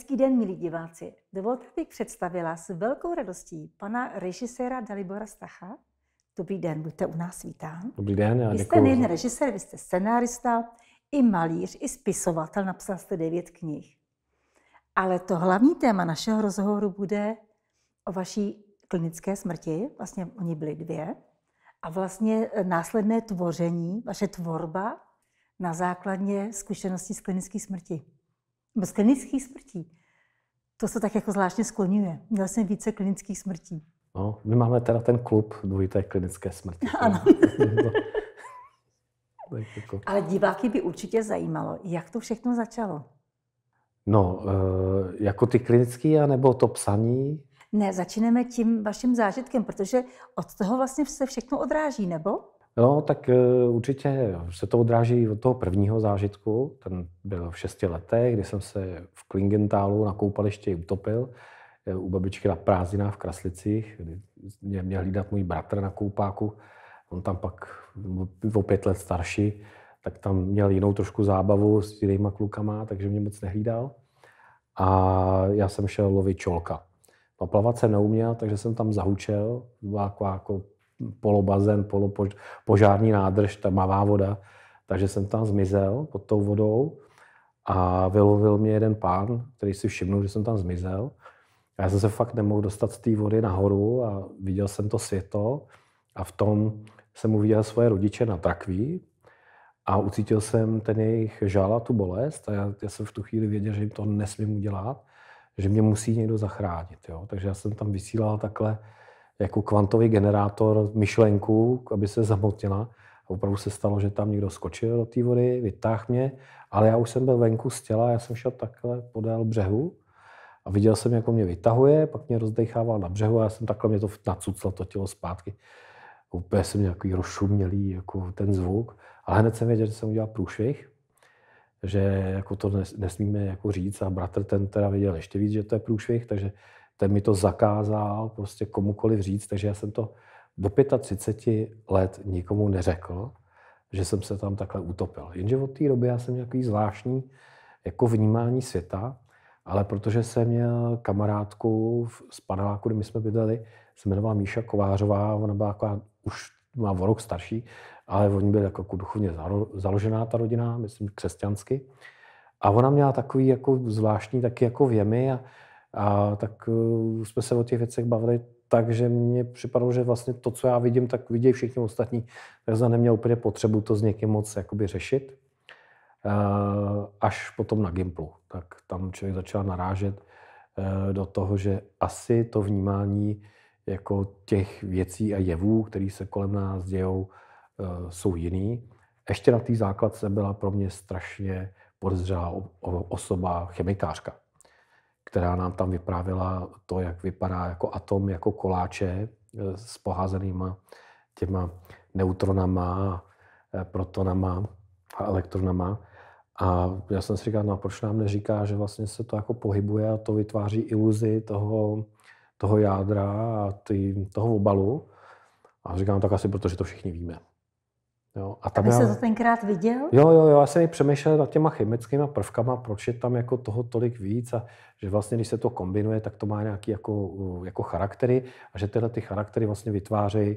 Hezký den, milí diváci. Dovolte, abych představila s velkou radostí pana režiséra Dalibora Stacha. Dobrý den, buďte u nás vítán. Dobrý den, já Vy jste nejen režisér, vy jste scenárista, i malíř, i spisovatel, napsal jste devět knih. Ale to hlavní téma našeho rozhovoru bude o vaší klinické smrti, vlastně oni byly dvě, a vlastně eh, následné tvoření, vaše tvorba na základě zkušeností z klinické smrti. Bez klinických smrtí to se tak jako zvláštně skloňuje. Měl jsem více klinických smrtí. No, my máme teda ten klub dvojité klinické smrti. Ano. No. Jako- Ale diváky by určitě zajímalo, jak to všechno začalo. No, eh, jako ty klinické, anebo to psaní? Ne, začínáme tím vaším zážitkem, protože od toho vlastně se všechno odráží, nebo? No, tak eh, určitě se to odráží od toho prvního zážitku. Ten byl v šesti letech, kdy jsem se v Klingentálu na koupališti utopil eh, u babičky na prázdninách v Kraslicích, kdy mě měl hlídat můj bratr na koupáku. On tam pak o pět let starší, tak tam měl jinou trošku zábavu s jinýma klukama, takže mě moc nehlídal. A já jsem šel lovit čolka. Paplavat no, se neuměl, takže jsem tam zahučel. Byla jako polobazen, polopožární nádrž, ta mavá voda. Takže jsem tam zmizel pod tou vodou a vylovil mě jeden pán, který si všimnul, že jsem tam zmizel. Já jsem se fakt nemohl dostat z té vody nahoru a viděl jsem to světlo a v tom jsem uviděl svoje rodiče na trakví a ucítil jsem ten jejich žál a tu bolest a já, já jsem v tu chvíli věděl, že jim to nesmím udělat, že mě musí někdo zachránit. Jo? Takže já jsem tam vysílal takhle jako kvantový generátor myšlenku, aby se zamotnila. A opravdu se stalo, že tam někdo skočil do té vody, vytáhl mě, ale já už jsem byl venku z těla, já jsem šel takhle podél břehu a viděl jsem, jak mě vytahuje, pak mě rozdechával na břehu a já jsem takhle mě to nacuclo to tělo zpátky. Úplně jsem nějaký rozšumělý, jako ten zvuk. A hned jsem věděl, že jsem udělal průšvih, že jako to nesmíme jako říct a bratr ten teda viděl, ještě víc, že to je průšvih, takže ten mi to zakázal prostě komukoliv říct, takže já jsem to do 35 let nikomu neřekl, že jsem se tam takhle utopil. Jenže od té doby já jsem měl takový zvláštní jako vnímání světa, ale protože jsem měl kamarádku z paneláku, kde my jsme bydleli, se jmenovala Míša Kovářová, ona byla jako už má o rok starší, ale oni byli jako duchovně založená ta rodina, myslím křesťansky. A ona měla takový jako zvláštní taky jako věmy a a tak eh, jsme se o těch věcech bavili tak, že mně připadalo, že vlastně to, co já vidím, tak vidějí všichni ostatní. Tak jsem neměl úplně potřebu to s někým moc jakoby řešit. Eh, až potom na Gimplu. Tak tam člověk začal narážet eh, do toho, že asi to vnímání jako těch věcí a jevů, které se kolem nás dějou, jsou jiný. Ještě na té základce byla pro mě strašně podezřelá osoba, chemikářka která nám tam vyprávěla to, jak vypadá jako atom, jako koláče e, s poházenýma těma neutronama, e, protonama a elektronama. A já jsem si říkal, no a proč nám neříká, že vlastně se to jako pohybuje a to vytváří iluzi toho, toho jádra a ty, toho obalu. A říkám tak asi, protože to všichni víme. Jo, a tam a já... to tenkrát viděl? Jo, jo, jo, já jsem i přemýšlel nad těma chemickými prvkama, proč je tam jako toho tolik víc a že vlastně, když se to kombinuje, tak to má nějaký jako, jako charaktery a že tyhle ty charaktery vlastně vytvářejí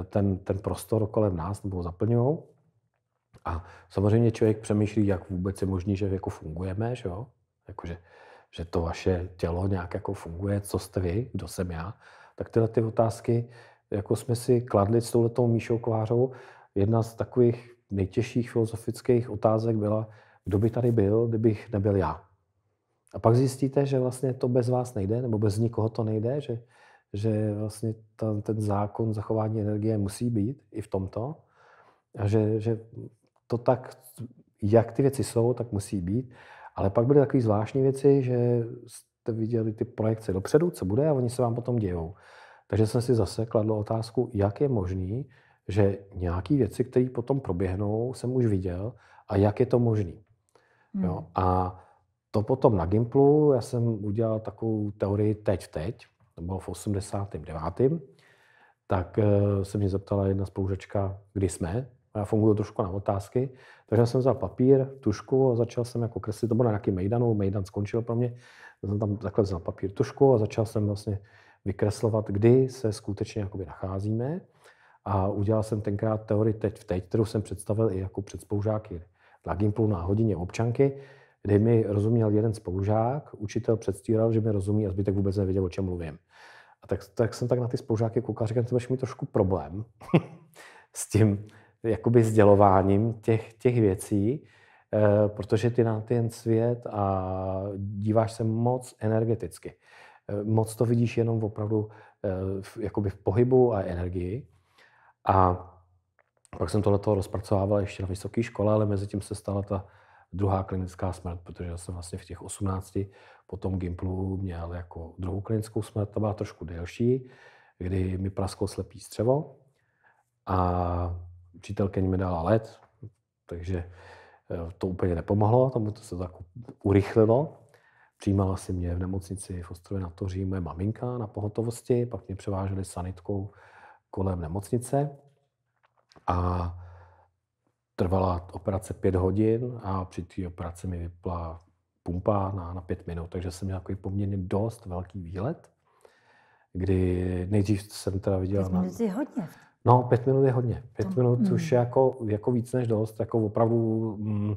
eh, ten, ten prostor kolem nás nebo zaplňují. A samozřejmě člověk přemýšlí, jak vůbec je možný, že jako fungujeme, že jo? Jakože, že to vaše tělo nějak jako funguje, co jste vy, kdo jsem já. Tak tyhle ty otázky jako jsme si kladli s touhletou Míšou Kovářovou, jedna z takových nejtěžších filozofických otázek byla, kdo by tady byl, kdybych nebyl já. A pak zjistíte, že vlastně to bez vás nejde, nebo bez nikoho to nejde, že, že vlastně ta, ten zákon zachování energie musí být i v tomto. A že, že to tak, jak ty věci jsou, tak musí být. Ale pak byly takové zvláštní věci, že jste viděli ty projekce dopředu, co bude a oni se vám potom dějou. Takže jsem si zase kladl otázku, jak je možný, že nějaké věci, které potom proběhnou, jsem už viděl a jak je to možné. Hmm. A to potom na Gimplu, já jsem udělal takovou teorii teď, teď, to bylo v 89. Tak eh, se mě zeptala jedna spolužačka, kdy jsme. Já funguji trošku na otázky, takže jsem vzal papír, tušku a začal jsem jako kreslit, to bylo na nějaký Mejdanu, Mejdan skončil pro mě, já jsem tam takhle vzal papír, tušku a začal jsem vlastně vykreslovat, kdy se skutečně jakoby nacházíme. A udělal jsem tenkrát teorii teď v teď, kterou jsem představil i jako předspoužáky na Gimplu na hodině občanky, kdy mi rozuměl jeden spolužák, učitel předstíral, že mi rozumí a zbytek vůbec nevěděl, o čem mluvím. A tak, tak jsem tak na ty spolužáky koukal, říkám, ty to mi trošku problém s tím jakoby sdělováním těch, těch věcí, e, protože ty na ten svět a díváš se moc energeticky. E, moc to vidíš jenom opravdu e, v, jakoby v pohybu a energii. A pak jsem tohleto rozpracovával ještě na vysoké škole, ale mezi tím se stala ta druhá klinická smrt, protože já jsem vlastně v těch 18 po tom Gimplu měl jako druhou klinickou smrt, ta byla trošku delší, kdy mi prasklo slepý střevo a přítelkyně mi dala let, takže eh, to úplně nepomohlo, tam to se tak urychlilo. Přijímala si mě v nemocnici v Ostrově na Toří moje maminka na pohotovosti, pak mě převáželi sanitkou kolem nemocnice a trvala operace pět hodin a při té operaci mi vypla pumpa na, na pět minut, takže jsem měl takový poměrně dost velký výlet, kdy nejdřív jsem teda viděl... Pět minut je hodně. No, pět minut je hodně. Pět to, minut mm. už je jako, jako víc než dost, jako opravdu... Mm,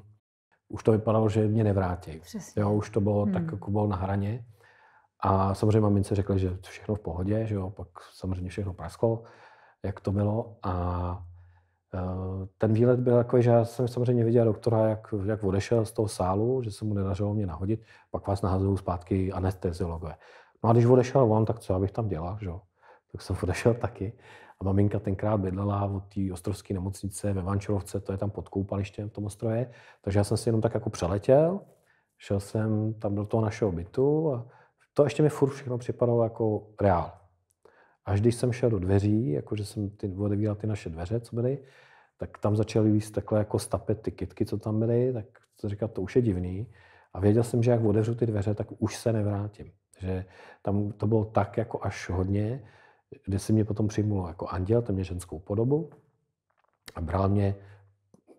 už to vypadalo, že mě nevrátí. Přesně. Jo, už to bylo mm. tak, jako bylo na hraně. A samozřejmě mamince řekla, že všechno v pohodě, že jo, pak samozřejmě všechno prasklo jak to bylo. A eh, ten výlet byl takový, že já jsem samozřejmě viděl doktora, jak, jak odešel z toho sálu, že se mu nedařilo mě nahodit, pak vás nahazují zpátky anesteziologové. No a když odešel on, tak co já bych tam dělal, že? Tak jsem odešel taky. A maminka tenkrát bydlela od té ostrovské nemocnice ve Vančelovce, to je tam pod koupalištěm v tom ostroje, takže já jsem si jenom tak jako přeletěl, šel jsem tam do toho našeho bytu a to ještě mi furt všechno připadalo jako reál. Až když jsem šel do dveří, jakože jsem ty, odevíral ty naše dveře, co byly, tak tam začaly víc takhle jako stapet ty kytky, co tam byly, tak to říkal, to už je divný. A věděl jsem, že jak otevřu ty dveře, tak už se nevrátím. Že tam to bylo tak jako až hodně, kde si mě potom přijmulo jako anděl, ten mě ženskou podobu a bral mě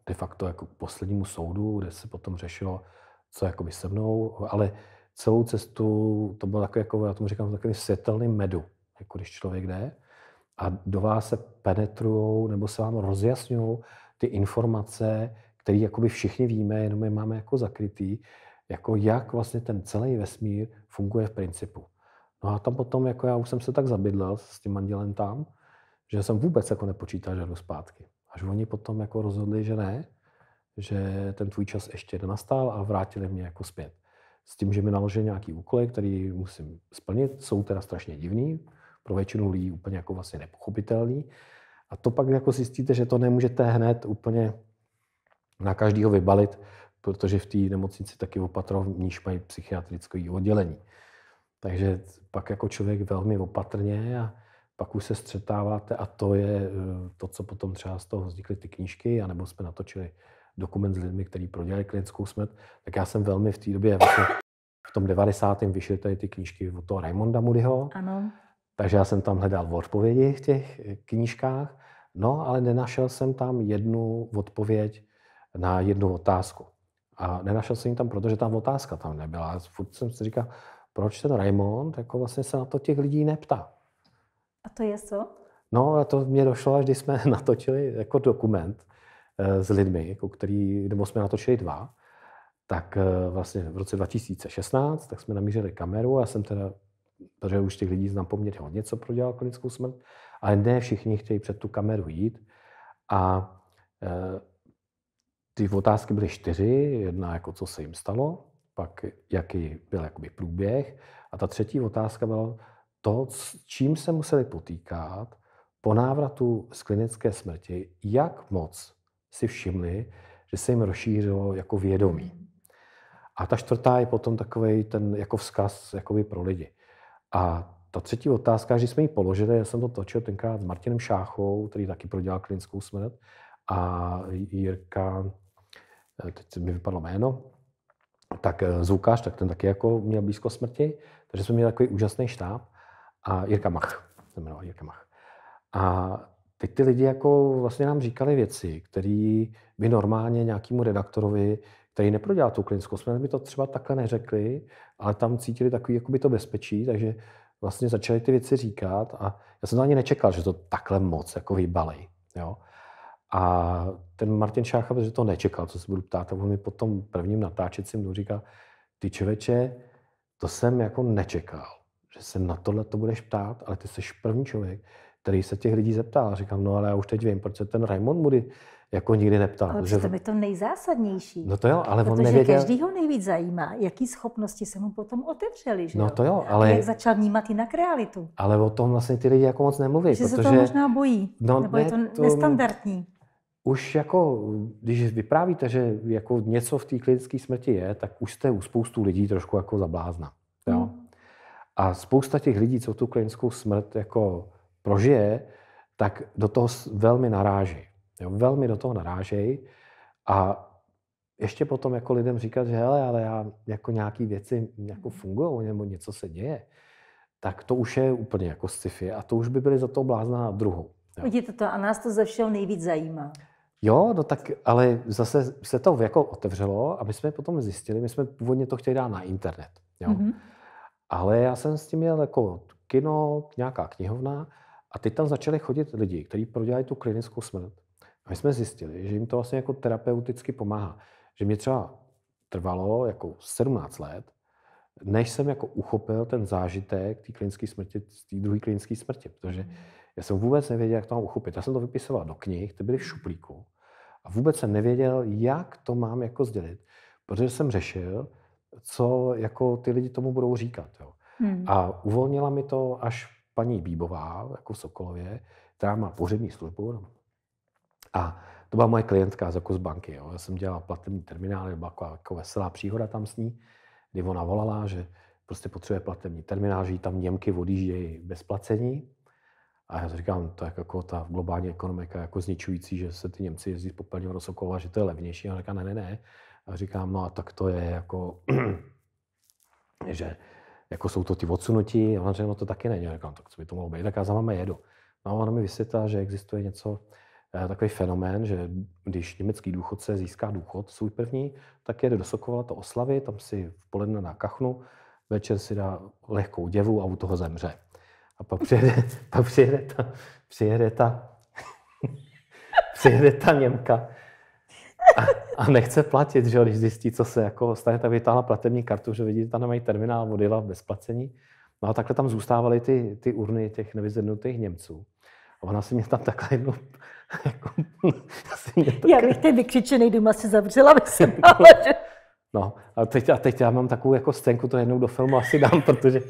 de facto jako k poslednímu soudu, kde se potom řešilo, co jako by se mnou, ale celou cestu to bylo takové, jako, já tomu říkám, takový světelný medu jako když člověk jde, a do vás se penetrují nebo se vám rozjasňují ty informace, které jakoby všichni víme, jenom je máme jako zakrytý, jako jak vlastně ten celý vesmír funguje v principu. No a tam potom, jako já už jsem se tak zabydlel s tím mandělem tam, že jsem vůbec jako nepočítal, že jdu zpátky. Až oni potom jako rozhodli, že ne, že ten tvůj čas ještě nenastal a vrátili mě jako zpět. S tím, že mi naložili nějaký úkoly, který musím splnit, jsou teda strašně divný, pro většinu lidí úplně jako vlastně nepochopitelný. A to pak jako zjistíte, že to nemůžete hned úplně na každého vybalit, protože v té nemocnici taky opatrov, níž mají psychiatrické oddělení. Takže pak jako člověk velmi opatrně a pak už se střetáváte a to je eh, to, co potom třeba z toho vznikly ty knížky, anebo jsme natočili dokument s lidmi, kteří prodělali klinickou smrt, tak já jsem velmi v té době, vlastně v tom 90. vyšly tady ty knížky od toho Raymonda Mudyho. Ano. Takže já jsem tam hledal odpovědi v těch eh, knížkách, no ale nenašel jsem tam jednu odpověď na jednu otázku. A nenašel jsem ji tam, protože tam otázka tam nebyla. A furt jsem si říkal, proč ten Raymond jako vlastně se na to těch lidí neptá. A to je co? No, a to mě došlo, až když jsme natočili jako dokument e, s lidmi, jako který, nebo jsme natočili dva, tak e, vlastně v roce 2016, tak jsme namířili kameru a jsem teda protože už těch lidí znám poměrně hodně, co prodělal klinickou smrt, ale ne všichni chtějí před tu kameru jít. A e, ty otázky byly čtyři. Jedna, jako co se jim stalo, pak jaký byl jakoby průběh. A ta třetí otázka byla to, s čím se museli potýkat po návratu z klinické smrti, jak moc si všimli, že se jim rozšířilo jako vědomí. A ta čtvrtá je potom takový ten jako vzkaz jakoby pro lidi. A ta třetí otázka, že jsme ji položili, já jsem to točil tenkrát s Martinem Šáchou, který taky prodělal klinickou smrt, a Jirka, eh, teď mi vypadlo jméno, tak eh, zvukář, tak ten taky jako měl blízko smrti, takže jsme měli takový úžasný štáb a Jirka Mach, se jmenoval Jirka Mach. A teď ty lidi jako vlastně nám říkali věci, které by normálně nějakému redaktorovi který neprodělal tu klinickou smrt, mi to třeba takhle neřekli, ale tam cítili takový jakoby to bezpečí, takže vlastně začali ty věci říkat a já jsem to ani nečekal, že to takhle moc jako vybalej. Jo? A ten Martin Šácha, protože to nečekal, co se budu ptát, tak on mi po tom prvním natáčecím dnu říkal, ty člověče, to jsem jako nečekal, že se na tohle to budeš ptát, ale ty jsi první člověk, který se těch lidí zeptal. Říkám, no ale já už teď vím, proč se ten Raymond Moody jako nikdy neptal. Ale že... to je to nejzásadnější. No to jo, ale Protože on nevěděl. každý ho nejvíc zajímá, jaký schopnosti se mu potom otevřely. Že no to jo, ale... A jak začal vnímat jinak realitu. Ale o tom vlastně ty lidi jako moc nemluví. Že protože... se to možná bojí, no, nebo ne, je to, to nestandardní. Už jako, když vyprávíte, že jako něco v té klinické smrti je, tak už jste u spoustu lidí trošku jako zablázna. Jo? Hmm. A spousta těch lidí, co tu klinickou smrt jako prožije, tak do toho velmi naráží. Jo, velmi do toho narážejí a ještě potom jako lidem říkat, že hele, ale já, jako nějaký věci jako mhm. fungují nebo něco se děje, tak to už je úplně jako sci-fi a to už by byly za to blázna na druhou. Jo. Vidíte to a nás to ze všeho nejvíc zajímá. Jo, no tak, ale zase se to jako otevřelo a my jsme potom zjistili, my jsme původně to chtěli dát na internet, jo. Mm-hmm. Ale já jsem s tím měl jako kino, nějaká knihovna a teď tam začali chodit lidi, kteří prodělali tu klinickou smrt my jsme zjistili, že jim to vlastně jako terapeuticky pomáhá. Že mě třeba trvalo jako 17 let, než jsem jako uchopil ten zážitek té klinické smrti, té druhé klinické smrti, protože hmm. já jsem vůbec nevěděl, jak to mám uchopit. Já jsem to vypisoval do knih, ty byly v šuplíku a vůbec jsem nevěděl, jak to mám jako sdělit, protože jsem řešil, co jako ty lidi tomu budou říkat. Jo. Hmm. A uvolnila mi to až paní Bíbová, jako v Sokolově, která má pohřební službu, a to byla moje klientka z Okus banky. Jo. Já jsem dělal platební terminál, byla jako, jako veselá příhoda tam s ní, kdy ona volala, že prostě potřebuje platební terminál, že tam Němky odjíždějí bez placení. A já říkám, to je jako ta globální ekonomika jako zničující, že se ty Němci jezdí z do Sokola, že to je levnější. A říká, ne, ne, ne. A říkám, no a tak to je jako, že jako jsou to ty odsunutí. A ona říká, no to taky není. A říkám, tak co by to mohlo být, tak já za máme jedu. No a ona mi vysvětla, že existuje něco, Eh, takový fenomén, že když německý důchodce získá důchod svůj první, tak jede do Sokola to oslavy, tam si v poledne na kachnu, večer si dá lehkou děvu a u toho zemře. A pak přijede, pak přijede ta, přijede ta, přijede ta Němka a, a, nechce platit, že když zjistí, co se jako stane, tak vytáhla platební kartu, že vidíte, tam nemají terminál, vodila bez placení. No a takhle tam zůstávaly ty, ty urny těch nevyzvednutých Němců. A ona se mě tam takhle jednou Jako, já bych ten vykřičený dům asi zavřela, bych se že... No, a teď, a teď já mám takovou jako scénku, to jednou do filmu asi dám, protože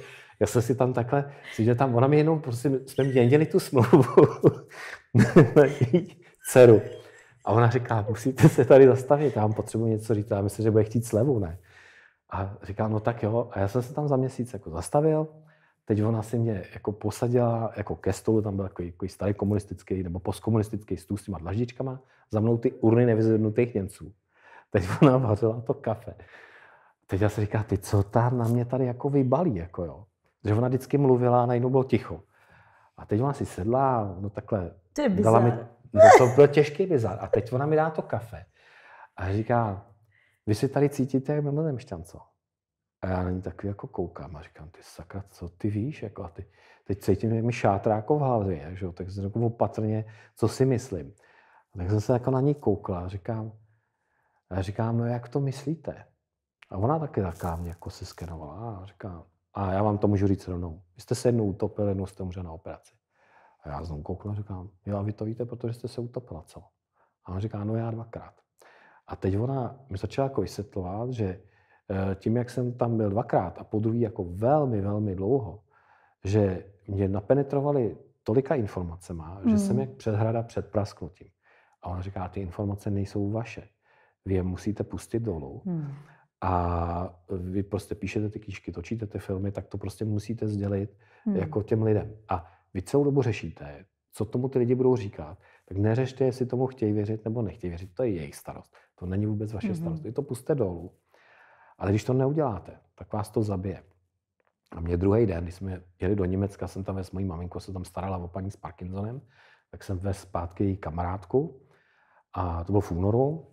já jsem si tam takhle, že tam, ona mi jenom, prostě jsme měnili tu smlouvu na její dceru. A ona říká, musíte se tady zastavit, já vám potřebuji něco říct, já myslím, že bude chtít slevu, ne? A říká, no tak jo, a já jsem se tam za měsíc jako zastavil, Teď ona si mě jako posadila jako ke stolu, tam byl takový, takový starý komunistický nebo postkomunistický stůl s těma dlaždičkama, za mnou ty urny nevyzvednutých Němců. Teď ona vařila to kafe. Teď já si říká, ty co tam na mě tady jako vybalí, jako jo. Že ona vždycky mluvila a najednou bylo ticho. A teď ona si sedla, no takhle, to je dala mi, no to byl těžký bizar. A teď ona mi dá to kafe. A říká, vy si tady cítíte jak mimozemšťan, co? A já na ní takový jako koukám a říkám, ty sakra, co ty víš? Jako a ty, teď cítím, že mi šátrá jako v hlavě, že jo? tak jsem řekl opatrně, co si myslím. A tak jsem se jako na ní koukla a říkám, a říkám, no jak to myslíte? A ona taky taká mě jako se skenovala a říká, a já vám to můžu říct rovnou. Vy jste se jednou utopil, jednou jste umřel na operaci. A já znovu kouknu a říkám, jo a vy to víte, protože jste se utopila, co? A ona říká, no já dvakrát. A teď ona mi začala jako vysvětlovat, že Eh, tím, jak jsem tam byl dvakrát a po druhý jako velmi, velmi dlouho, že mě napenetrovali tolika informacema, mm. že jsem hmm. jak předhrada před prasknutím. A ona říká, ty informace nejsou vaše. Vy je musíte pustit dolů. Mm. A vy prostě píšete ty knížky, točíte ty filmy, tak to prostě musíte sdělit mm. jako těm lidem. A vy celou dobu řešíte, co tomu ty lidi budou říkat, tak neřešte, jestli tomu chtějí věřit nebo nechtějí věřit. To je jejich starost. To není vůbec vaše mm starost. Vy to puste dolů ale když to neuděláte, tak vás to zabije. A mě druhý den, když jsme jeli do Německa, jsem tam ve s mojí maminkou, se tam starala o paní s Parkinsonem, tak jsem ve zpátky její kamarádku a to bylo v únoru.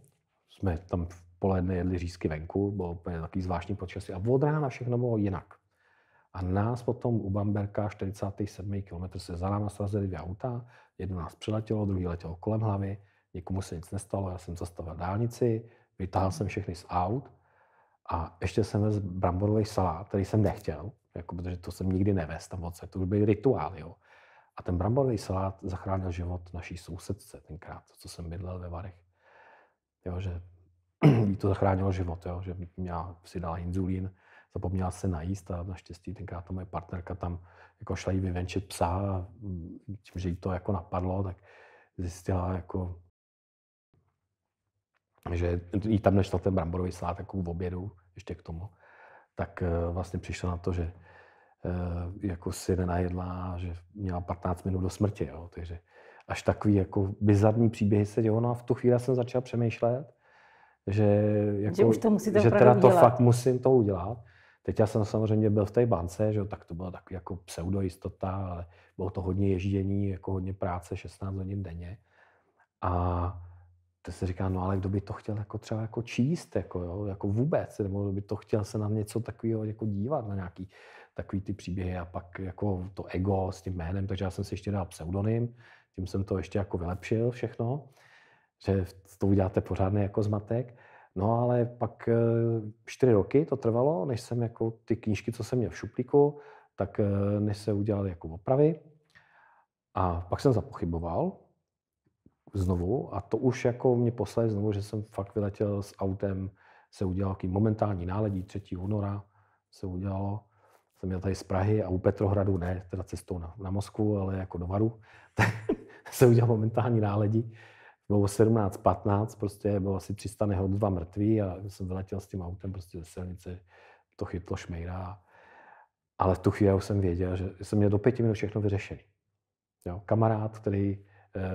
Jsme tam v poledne jedli řízky venku, bylo úplně takový zvláštní počasí a od rána všechno bylo jinak. A nás potom u Bamberka 47. km se za náma srazili dvě auta, jedno nás přiletělo, druhý letělo kolem hlavy, nikomu se nic nestalo, já jsem zastavil dálnici, vytáhl jsem všechny z aut a ještě jsem vezl bramborový salát, který jsem nechtěl, jako, protože to jsem nikdy nevez tam odsaď, to byl rituál, jo. A ten bramborový salát zachránil život naší sousedce tenkrát, co jsem bydlel ve Varech. Jo, že jí to zachránilo život, jo, že měla, si dala inzulín, zapomněla se najíst a naštěstí tenkrát ta moje partnerka tam jako šla jí vyvenčit psa a tím, že jí to jako napadlo, tak zjistila jako že jí tam než ten bramborový salát jako v obědu, ještě k tomu, tak eh, vlastně přišla na to, že eh, jako si nenajedla, že měla 15 minut do smrti, jo, takže až takový jako bizarní příběhy se dělo. No a v tu chvíli jsem začal přemýšlet, že, jako, že, už to musíte že teda to fakt musím to udělat. Teď já jsem samozřejmě byl v té bance, že jo, tak to byla taková jako pseudojistota, ale bylo to hodně ježdění, jako hodně práce, 16 hodin denně. A to se říká, no ale kdo by to chtěl jako třeba jako číst, jako, jo, jako vůbec, nebo kdo by to chtěl se na něco takového jako dívat, na nějaký takový ty příběhy a pak jako to ego s tím jménem, takže já jsem si ještě dal pseudonym, tím jsem to ještě jako vylepšil všechno, že to uděláte pořádný jako zmatek. No ale pak eh, čtyři roky to trvalo, než jsem jako ty knížky, co jsem měl v šuplíku, tak eh, než se udělali jako opravy. A pak jsem zapochyboval, znovu a to už jako mě poslali znovu, že jsem fakt vyletěl s autem, se udělal takový momentální náledí 3. února, se udělalo, jsem měl tady z Prahy a u Petrohradu, ne teda cestou na, na Moskvu, ale jako do Varu, tak se udělal momentální náledí. Bylo 17.15, prostě bylo asi 300 nehod, dva mrtví a jsem vyletěl s tím autem prostě ze silnice, to chytlo šmejra. Ale v tu chvíli už jsem věděl, že jsem měl do pěti minut všechno vyřešený, Jo? Kamarád, který eh,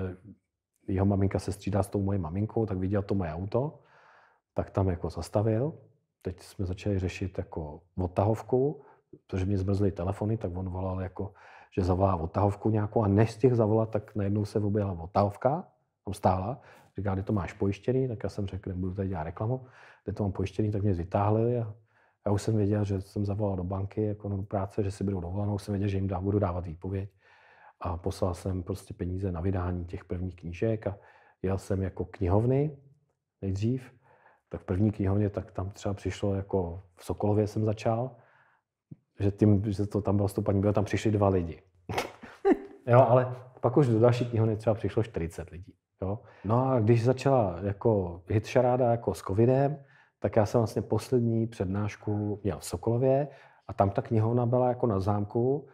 jeho maminka se střídá s tou mojí maminkou, tak viděl to moje auto, tak tam jako zastavil. Teď jsme začali řešit jako odtahovku, protože mě zmrzly telefony, tak on volal jako, že zavolá odtahovku nějakou a než z těch zavolat, tak najednou se objela odtahovka, tam stála, říká, kde to máš pojištěný, tak já jsem řekl, nebudu tady dělat reklamu, kde to mám pojištěný, tak mě vytáhli a já už jsem věděl, že jsem zavolal do banky, jako do práce, že si budou dovolenou, jsem věděl, že jim dá, budu dávat výpověď a poslal jsem prostě peníze na vydání těch prvních knížek a jel jsem jako knihovny nejdřív, tak v první knihovně, tak tam třeba přišlo jako v Sokolově jsem začal, že tím, že to tam bylo paní, bylo tam přišli dva lidi. jo, ale pak už do další knihovny třeba přišlo 40 lidí. Jo. No a když začala jako hit šaráda jako s covidem, tak já jsem vlastně poslední přednášku měl v Sokolově a tam ta knihovna byla jako na zámku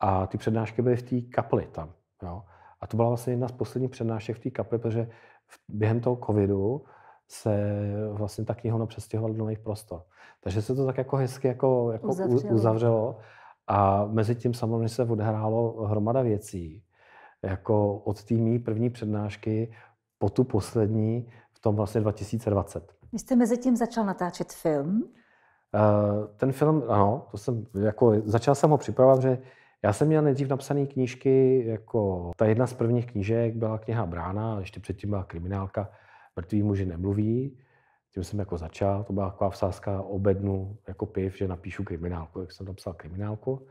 a ty přednášky byly v té kapli tam. Jo. A to byla vlastně jedna z posledních přednášek v té kapli, protože v, během toho covidu se vlastně ta knihovna přestěhovala do nových prostor. Takže se to tak jako hezky jako, jako uzavřelo. uzavřelo. A mezi tím samozřejmě se odehrálo hromada věcí. Jako od té mý první přednášky po tu poslední v tom vlastně 2020. Vy jste mezi tím začal natáčet film? Uh, ten film, ano, to jsem, jako, začal jsem ho připravovat, že já jsem měl nejdřív napsané knížky, jako ta jedna z prvních knížek byla kniha Brána, ještě předtím byla kriminálka Mrtví muži nemluví. Tím jsem jako začal, to byla taková vsázka o bednu, jako piv, že napíšu kriminálku, jak jsem napsal kriminálku.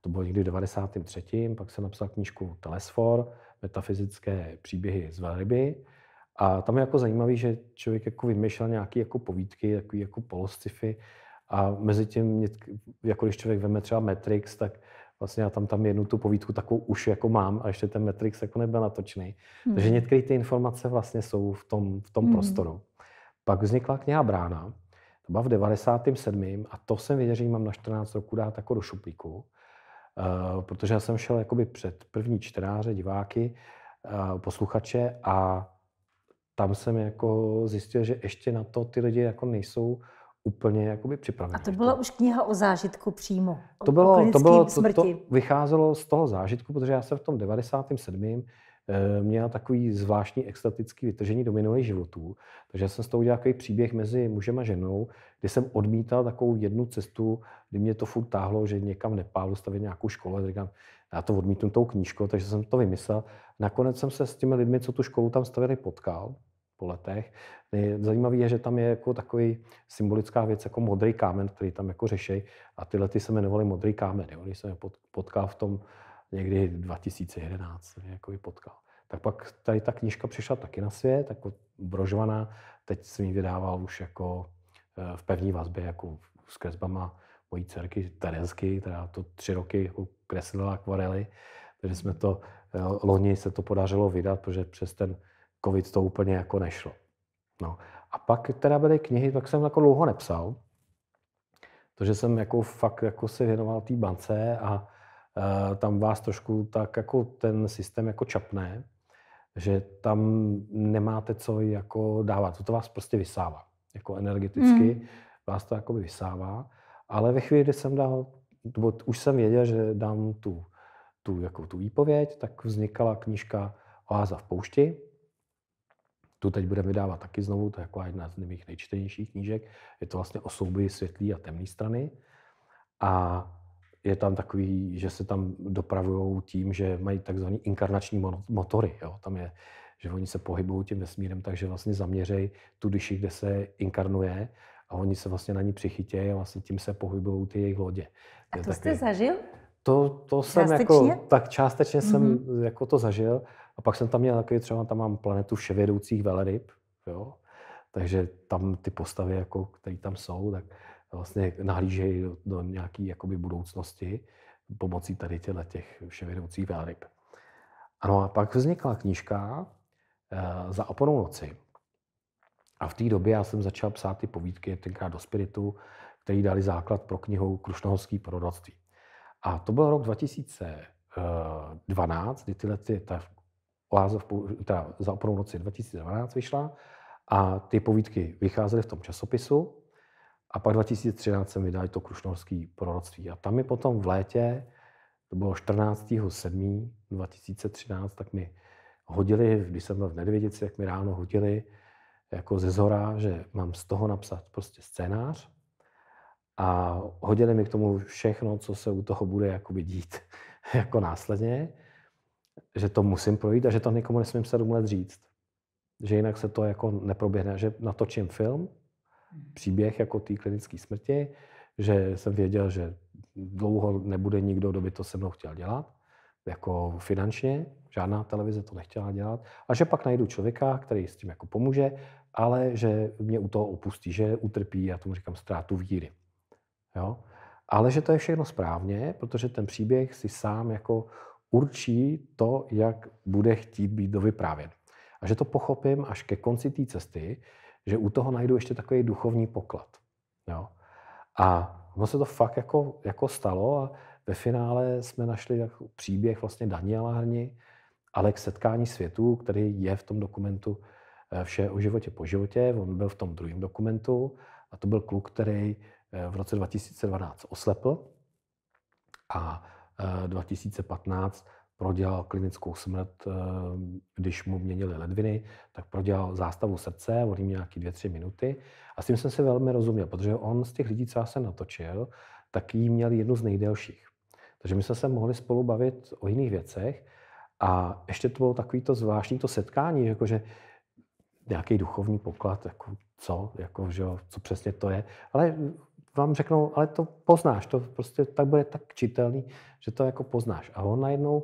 To bylo někdy v 93. Pak jsem napsal knížku Telesfor, metafyzické příběhy z velryby. A tam je jako zajímavý, že člověk jako vymýšlel nějaké jako povídky, jako, jako polostify. A mezi tím, jako když člověk veme třeba Matrix, tak vlastně já tam, tam jednu tu povídku takovou už jako mám a ještě ten Matrix jako nebyl natočný. Hmm. Takže některé ty informace vlastně jsou v tom, v tom hmm. prostoru. Pak vznikla kniha Brána, to byla v 97. a to jsem věděl, že mám na 14 roku dát jako do šuplíku, uh, protože já jsem šel jakoby před první čtenáře, diváky, uh, posluchače a tam jsem jako zjistil, že ještě na to ty lidi jako nejsou úplně jakoby připravený. A to byla už kniha o zážitku přímo? O, to bylo, o to, bylo to, smrti. to vycházelo z toho zážitku, protože já jsem v tom 97. Eh, měl takový zvláštní extatický vytržení do minulých životů. Takže jsem z toho udělal takový příběh mezi mužem a ženou, kdy jsem odmítal takovou jednu cestu, kdy mě to furt táhlo, že někam Nepálu stavět nějakou školu. A říkám, já to odmítnu tou knížkou, takže jsem to vymyslel. Nakonec jsem se s těmi lidmi, co tu školu tam stavili, potkal po letech. Zajímavé je, že tam je jako takový symbolická věc jako modrý kámen, který tam jako řeší a ty lety se jmenovaly modrý kámen. Jo. Když jsem je potkal v tom někdy 2011, mě jako potkal. Tak pak tady ta knížka přišla taky na svět, jako brožovaná. Teď jsem ji vydával už jako eh, v pevní vazbě, jako s kresbama mojí dcerky Terezky, která to tři roky jako kreslila akvarely. Takže jsme to, eh, loni se to podařilo vydat, protože přes ten covid to úplně jako nešlo. No. A pak teda byly knihy, tak jsem jako dlouho nepsal, že jsem jako fakt jako se věnoval té bance a e, tam vás trošku tak jako ten systém jako čapne, že tam nemáte co jako dávat. To, to vás prostě vysává. Jako energeticky mm. vás to jako vysává. Ale ve chvíli, kdy jsem dal, už jsem věděl, že dám tu, tu, jako tu výpověď, tak vznikala knížka Oáza v poušti, tu teď budeme vydávat taky znovu, to je jako jedna z mých nejčtenějších knížek. Je to vlastně o souboji světlý a temné strany. A je tam takový, že se tam dopravují tím, že mají takzvané inkarnační motory. Jo. Tam je, že oni se pohybují tím vesmírem, takže vlastně zaměřej tu duši, kde se inkarnuje a oni se vlastně na ní přichytějí a vlastně tím se pohybují ty jejich lodě. A to, je jste taky... zažil? To, to jsem jako, tak částečně mm-hmm. jsem mhm. jako to zažil a pak jsem tam měl takový třeba, tam mám planetu vševědoucích veleryb, jo? takže tam ty postavy, jako, které tam jsou, tak vlastně nahlížejí do, do nějaké jakoby budoucnosti pomocí tady těchto těch vševědoucích veleryb. Ano a pak vznikla knížka e, Za oponou noci. A v té době já jsem začal psát ty povídky tenkrát do Spiritu, které dali základ pro knihu Krušnohorský proroctví. A to byl rok 2012, eh, kdy tyhle ty, ta Oáza v, teda za oporou noci 2012 vyšla a ty povídky vycházely v tom časopisu. A pak 2013 jsem vydal to Krušnorský proroctví. A tam mi potom v létě, to bylo 7. 2013, tak mi hodili, když jsem byl v Nedvědici, jak mi ráno hodili jako ze zhora, že mám z toho napsat prostě scénář. A hodili mi k tomu všechno, co se u toho bude jakoby dít jako následně že to musím projít a že to nikomu nesmím sedm let říct. Že jinak se to jako neproběhne. Že natočím film, hmm. příběh jako té klinické smrti, že jsem věděl, že dlouho nebude nikdo, kdo by to se mnou chtěl dělat, jako finančně, žádná televize to nechtěla dělat, a že pak najdu člověka, který s tím jako pomůže, ale že mě u toho opustí, že utrpí, já tomu říkám, ztrátu víry. Jo? Ale že to je všechno správně, protože ten příběh si sám jako určí to, jak bude chtít být dovyprávěn. A že to pochopím až ke konci té cesty, že u toho najdu ještě takový duchovní poklad. Jo? A ono se to fakt jako, jako stalo a ve finále jsme našli jako příběh vlastně Daniela Hrni, ale k setkání světů, který je v tom dokumentu eh, Vše o životě po životě. On byl v tom druhém dokumentu a to byl kluk, který eh, v roce 2012 oslepl a 2015 eh, prodělal klinickou smrt, eh, když mu měnili ledviny, tak prodělal zástavu srdce, on měl nějaký dvě, tři minuty. A s tím jsem se velmi rozuměl, protože on z těch lidí, co já jsem natočil, tak jí měl jednu z nejdelších. Takže my jsme se mohli spolu bavit o jiných věcech a ještě to bylo takový to zvláštní to setkání, jakože nějaký duchovní poklad, jako co, jako, že co přesně to je. Ale vám řeknou, ale to poznáš, to prostě tak bude tak čitelný, že to jako poznáš. A on najednou,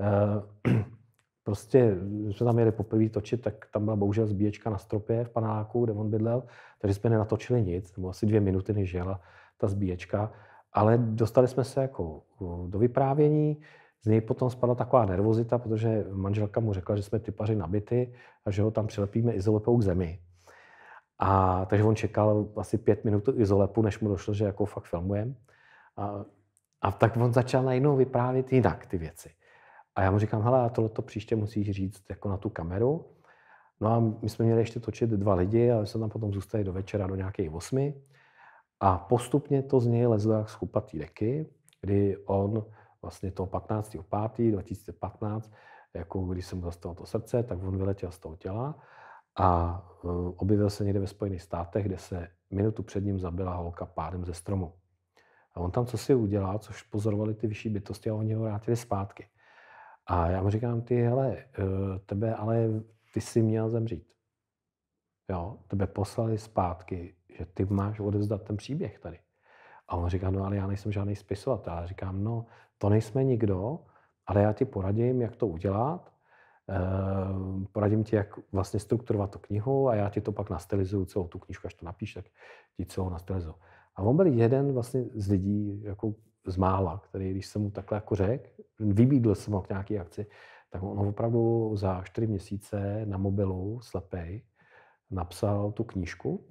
eh, prostě jsme tam jeli poprvé točit, tak tam byla bohužel zbíječka na stropě v panáku, kde on bydlel, takže jsme nenatočili nic, nebo asi dvě minuty, než jela ta zbíječka, ale dostali jsme se jako eh, do vyprávění, z něj potom spadla taková nervozita, protože manželka mu řekla, že jsme typaři nabity a že ho tam přilepíme izolepou k zemi. A, takže on čekal asi pět minut izolepu, než mu došlo, že jako fakt filmujem. A, a tak on začal najednou vyprávět jinak ty věci. A já mu říkám, hele, tohle to příště musíš říct jako na tu kameru. No a my jsme měli ještě točit dva lidi, ale jsme tam potom zůstali do večera do nějakých osmi. A postupně to z něj lezlo jak schupatý chupatý deky, kdy on vlastně toho 15. 5. 2015, jako když jsem dostal to srdce, tak on vyletěl z toho těla a e, objevil se někde ve Spojených státech, kde se minutu před ním zabila holka pádem ze stromu. A on tam co si udělal, což pozorovali ty vyšší bytosti a oni ho vrátili zpátky. A já mu říkám, ty hele, e, tebe ale ty jsi měl zemřít. Jo, tebe poslali zpátky, že ty máš odevzdat ten příběh tady. A on říká, no ale já nejsem žádný spisovatel. Já říkám, no to nejsme nikdo, ale já ti poradím, jak to udělat Eh, poradím ti, jak vlastně strukturovat tu knihu a já ti to pak nastylizuju celou tu knižku, až to napíš, tak ti celou nastylizuju. A on byl jeden vlastně z lidí, jako z mála, který, když jsem mu takhle jako řekl, vybídl jsem ho k nějaké akci, tak on opravdu za čtyři měsíce na mobilu slepej napsal tu knížku.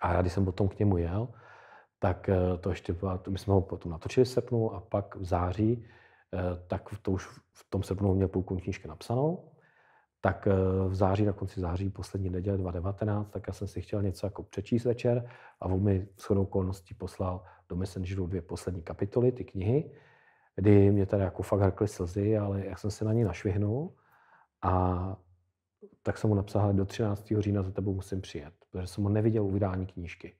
A já, když jsem potom k němu jel, tak eh, to ještě byla, my jsme ho potom natočili v srpnu a pak v září Eh, tak to už v tom srpnu měl půlku knížky napsanou. Tak eh, v září, na konci září, poslední neděle 2019, tak já jsem si chtěl něco jako přečíst večer a on mi chodou okolností poslal do Messengeru dvě poslední kapitoly, ty knihy, kdy mě tady jako fakt hrkly slzy, ale já jsem se na ní našvihnul a tak jsem mu napsal, do 13. října za tebou musím přijet, protože jsem ho neviděl u vydání knížky.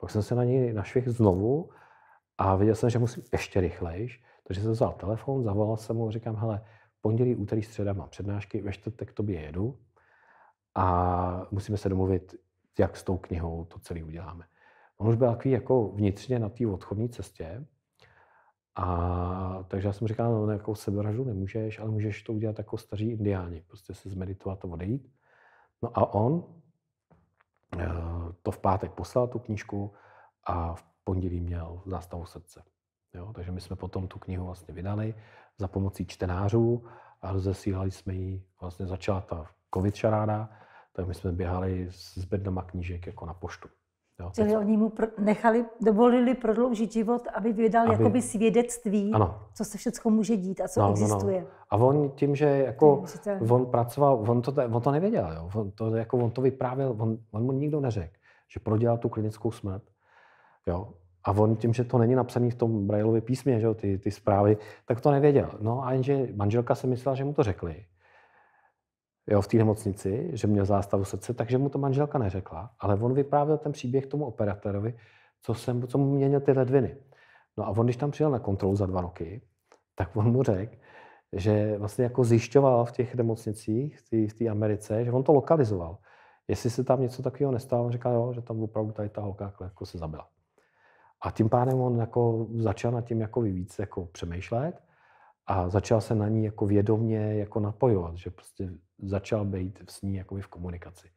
Pak jsem se na ní našvihl znovu a viděl jsem, že musím ještě rychlejš, takže jsem vzal telefon, zavolal jsem mu, říkám, hele, pondělí, úterý, středa mám přednášky, ve čtvrtek k tobě jedu a musíme se domluvit, jak s tou knihou to celé uděláme. On už byl takový jako vnitřně na té odchodní cestě, a takže já jsem říkal, no nějakou no, sebevraždu nemůžeš, ale můžeš to udělat jako staří indiáni, prostě se zmeditovat a odejít. No a on eh, to v pátek poslal tu knížku a v pondělí měl zástavu srdce. Jo? Takže my jsme potom tu knihu vlastně vydali za pomocí čtenářů a rozesílali jsme ji, vlastně začala ta covid šaráda, tak my jsme běhali s bednama knížek jako na poštu. Jo, Čili oni mu pro, nechali, dovolili prodloužit život, aby vydal aby, jakoby svědectví, ano. co se všechno může dít a co no, existuje. No, no. A on tím, že jako Nevíte. on pracoval, on to, on to nevěděl, jo. On, to, jako on to vyprávěl, on, on mu nikdo neřekl, že prodělal tu klinickou smrt. Jo. A on tím, že to není napsané v tom Brailově písmě, že jo, ty, ty zprávy, tak to nevěděl. No a jenže manželka si myslela, že mu to řekli. Jo, v té nemocnici, že měl zástavu srdce, takže mu to manželka neřekla. Ale on vyprávěl ten příběh tomu operátorovi, co, jsem, co mu měnil ty ledviny. No a on, když tam přijel na kontrolu za dva roky, tak on mu řekl, že vlastně jako zjišťoval v těch nemocnicích v té Americe, že on to lokalizoval. Jestli se tam něco takového nestalo, on říkal, jo, že tam opravdu tady ta holka jako se zabila. A tím pádem on jako začal nad tím jako víc jako přemýšlet a začal se na ní jako vědomně jako napojovat, že prostě začal být s ní jako v komunikaci.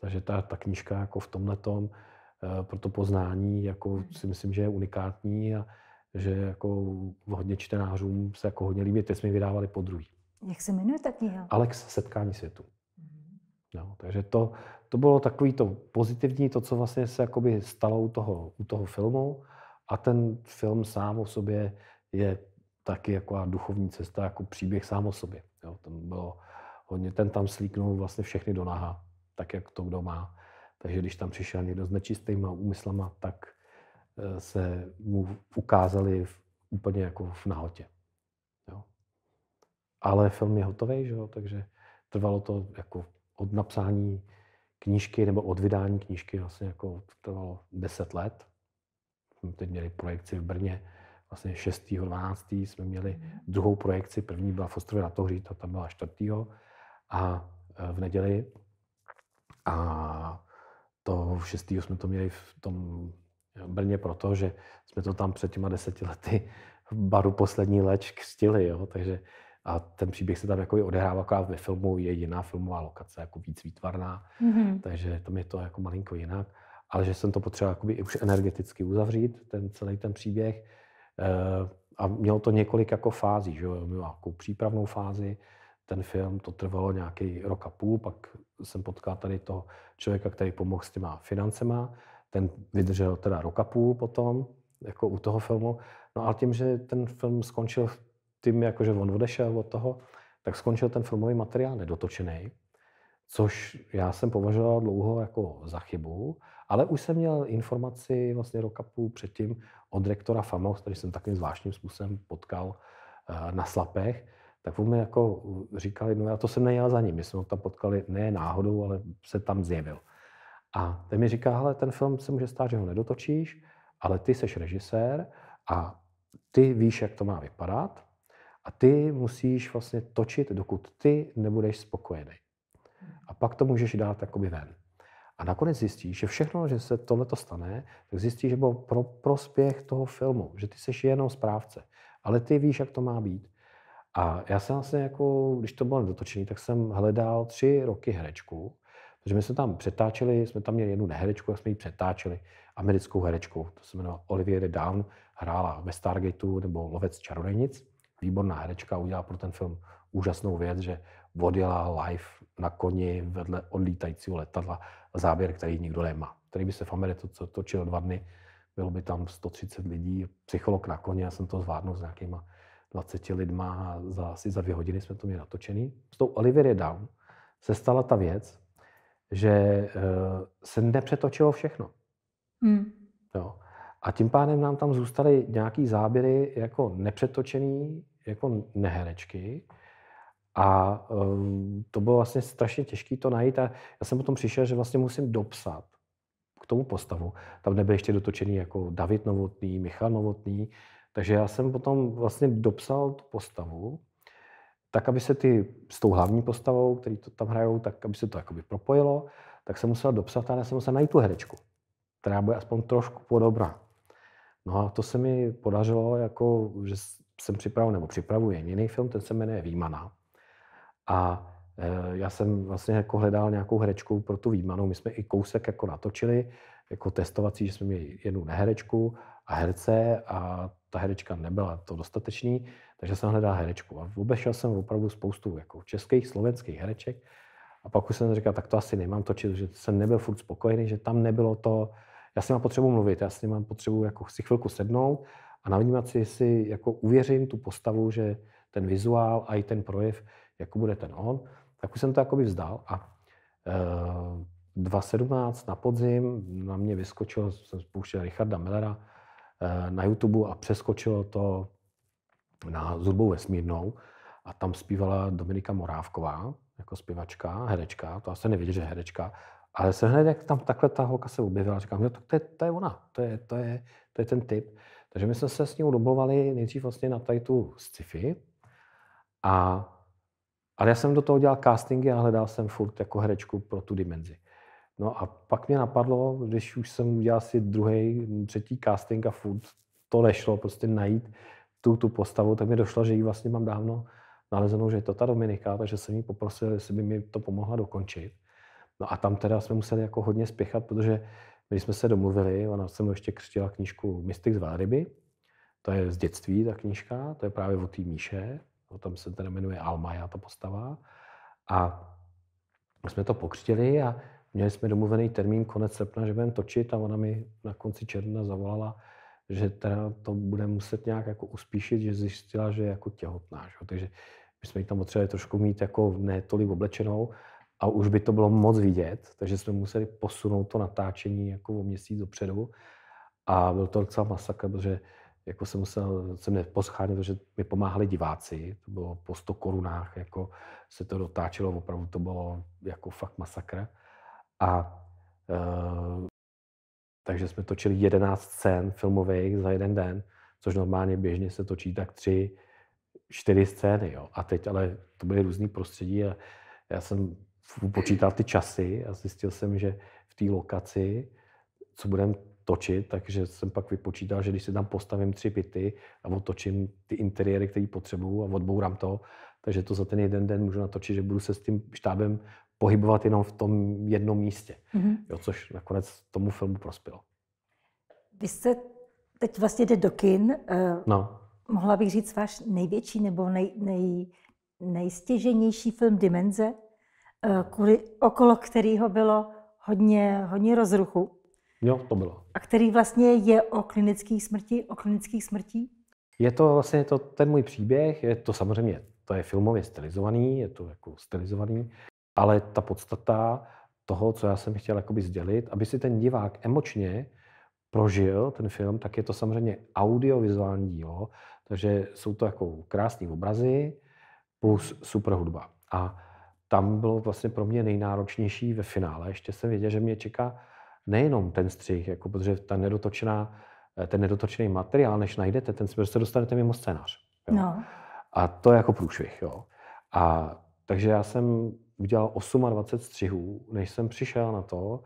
Takže ta, ta knížka jako v tomhle tom eh, pro to poznání jako mhm. si myslím, že je unikátní a že jako hodně čtenářům se jako hodně líbí. Teď jsme ji vydávali po druhý. Jak se jmenuje ta kniha? Alex Setkání světu. Jo, no. takže to, to bylo takový to pozitivní, to, co vlastně se jakoby stalo u toho, u toho filmu. A ten film sám o sobě je taky jako duchovní cesta, jako příběh sám o sobě. Jo, tam bylo hodně, ten tam slíknul vlastně všechny do naha, tak jak to kdo má. Takže když tam přišel někdo s nečistýma úmyslama, tak eh, se mu ukázali v, úplně jako v nahotě. Jo. Ale film je hotový, že jo? takže trvalo to jako od napsání knížky nebo od vydání knížky vlastně jako trvalo 10 let. Jsme teď měli projekci v Brně, vlastně 6.12. jsme měli mhm. druhou projekci, první byla v Ostrově na Tohří, ta tam byla 4. a e, v neděli. A to 6. jsme to měli v tom Brně proto, že jsme to tam před těma deseti lety v baru poslední leč křtili, jo? takže a ten příběh se tam jako odehrává jako ve filmu, je jiná filmová lokace, jako víc výtvarná, mm-hmm. takže tam je to jako malinko jinak. Ale že jsem to potřeboval jakoby už energeticky uzavřít, ten celý ten příběh. Eh, a mělo to několik jako fází, že jo, měl jako přípravnou fázi, ten film, to trvalo nějaký rok a půl, pak jsem potkal tady toho člověka, který pomohl s těma financema, ten vydržel teda rok a půl potom, jako u toho filmu, no ale tím, že ten film skončil v tím, jakože on odešel od toho, tak skončil ten filmový materiál nedotočený, což já jsem považoval dlouho jako za chybu, ale už jsem měl informaci vlastně roka půl předtím od rektora FAMOS, který jsem takovým zvláštním způsobem potkal eh, na Slapech, tak on mi jako říkali, no já to jsem nejel za ním, my jsme ho tam potkali ne náhodou, ale se tam zjevil. A ten mi říká, hele, ten film se může stát, že ho nedotočíš, ale ty seš režisér a ty víš, jak to má vypadat a ty musíš vlastně točit, dokud ty nebudeš spokojený. A pak to můžeš dát jakoby ven. A nakonec zjistíš, že všechno, že se tohle to stane, tak zjistíš, že bylo pro prospěch toho filmu, že ty jsi jenom správce. Ale ty víš, jak to má být. A já jsem vlastně jako, když to bylo nedotočený, tak jsem hledal tři roky herečku, protože my jsme tam přetáčeli, jsme tam měli jednu neherečku, jak jsme ji přetáčeli americkou herečku, to se jmenovala Olivier Down, hrála ve Stargateu nebo Lovec čarodejnic výborná herečka, udělá pro ten film úžasnou věc, že odjela live na koni vedle odlítajícího letadla záběr, který nikdo nemá. Který by se v Americe to, točil dva dny, bylo by tam 130 lidí, psycholog na koni, já jsem to zvládnul s nějakýma 20 lidma a za, asi za dvě hodiny jsme to měli natočený. S tou Olivia Down se stala ta věc, že eh, se nepřetočilo všechno. Hmm. Jo. A tím pádem nám tam zůstaly nějaký záběry jako nepřetočený, jako neherečky. A um, to bylo vlastně strašně těžké to najít a já jsem potom přišel, že vlastně musím dopsat k tomu postavu. Tam nebyl ještě dotočený jako David Novotný, Michal Novotný, takže já jsem potom vlastně dopsal tu postavu, tak, aby se ty s tou hlavní postavou, který to tam hrajou, tak aby se to jakoby propojilo, tak jsem musel dopsat, já jsem musel najít tu herečku, která bude aspoň trošku podobná. No a to se mi podařilo, jako, že jsem připravil, nebo připravuje jiný film, ten se jmenuje Výmana. A e, já jsem vlastně jako hledal nějakou herečku pro tu výmanu. My jsme i kousek jako natočili, jako testovací, že jsme měli jednu neherečku a herce a ta herečka nebyla to dostatečný, takže jsem hledal herečku. A obešel jsem opravdu spoustu jako českých, slovenských hereček. A pak už jsem říkal, tak to asi nemám točit, že jsem nebyl furt spokojený, že tam nebylo to, já si mám potřebu mluvit, já si mám potřebu jako si chvilku sednout a navnímat si, jestli jako uvěřím tu postavu, že ten vizuál a i ten projev, jako bude ten on, tak už jsem to jakoby vzdal a e, eh, 2017 na podzim na mě vyskočil, jsem spouštěl Richarda e, na YouTube a přeskočilo to na Zubou vesmírnou a tam zpívala Dominika Morávková jako zpěvačka, herečka, to asi nevěděl, že herečka, ale se hned, jak tam takhle ta holka se objevila, říkám, no, to, to je, to je ona, to je, to, je, to je ten typ. Takže my jsme se s ním domluvali nejdřív vlastně na tady tu sci-fi. A, ale já jsem do toho dělal castingy a hledal jsem furt jako herečku pro tu dimenzi. No a pak mě napadlo, když už jsem udělal si druhý, třetí casting a furt to nešlo prostě najít tu, tu postavu, tak mi došlo, že ji vlastně mám dávno nalezenou, že je to ta Dominika, takže jsem ji poprosil, jestli by mi to pomohla dokončit. No a tam teda jsme museli jako hodně spěchat, protože když jsme se domluvili, ona se mnou ještě křtila knížku Mystik z Váryby, to je z dětství ta knížka, to je právě o té Míše, o tom se teda jmenuje Almaja ta postava. A jsme to pokřtili a měli jsme domluvený termín konec srpna, že budeme točit a ona mi na konci června zavolala, že teda to bude muset nějak jako uspíšit, že zjistila, že je jako těhotná. Že? Takže my jsme ji tam potřebovali trošku mít jako ne tolik oblečenou, a už by to bylo moc vidět, takže jsme museli posunout to natáčení jako o měsíc dopředu a byl to docela masakr, protože jako jsem, musel, jsem neposchánil, protože mi pomáhali diváci, to bylo po 100 korunách, jako se to dotáčelo, opravdu to bylo jako fakt masakr. A e, takže jsme točili 11 scén filmových za jeden den, což normálně běžně se točí tak tři, čtyři scény. Jo. A teď ale to byly různý prostředí a já jsem počítal ty časy a zjistil jsem, že v té lokaci, co budeme točit, takže jsem pak vypočítal, že když si tam postavím tři byty a otočím ty interiéry, které potřebuju a odbourám to, takže to za ten jeden den můžu natočit, že budu se s tím štábem pohybovat jenom v tom jednom místě, mm-hmm. jo, což nakonec tomu filmu prospělo. Vy jste teď vlastně jde do kin. Eh, no. Mohla bych říct váš největší nebo nej, nej, nejstěženější film Dimenze? Eh, kvůli, okolo kterého bylo hodně, hodně rozruchu. Jo, to bylo. A který vlastně je o klinických smrti, o klinických smrtí? Je to vlastně to, ten můj příběh, je to samozřejmě, to je filmově stylizovaný, je to jako stylizovaný, ale ta podstata toho, co já jsem chtěl jakoby sdělit, aby si ten divák emočně prožil ten film, tak je to samozřejmě audiovizuální dílo, takže jsou to jako krásné obrazy plus super hudba. A tam bylo vlastně pro mě nejnáročnější ve finále. Ještě jsem věděl, že mě čeká nejenom ten střih, jako protože ta nedotočená, eh, ten nedotočený materiál, než najdete, ten se dostanete mimo scénář. Jo? No. A to je jako průšvih. Jo? A takže já jsem udělal 28 střihů, než jsem přišel na to,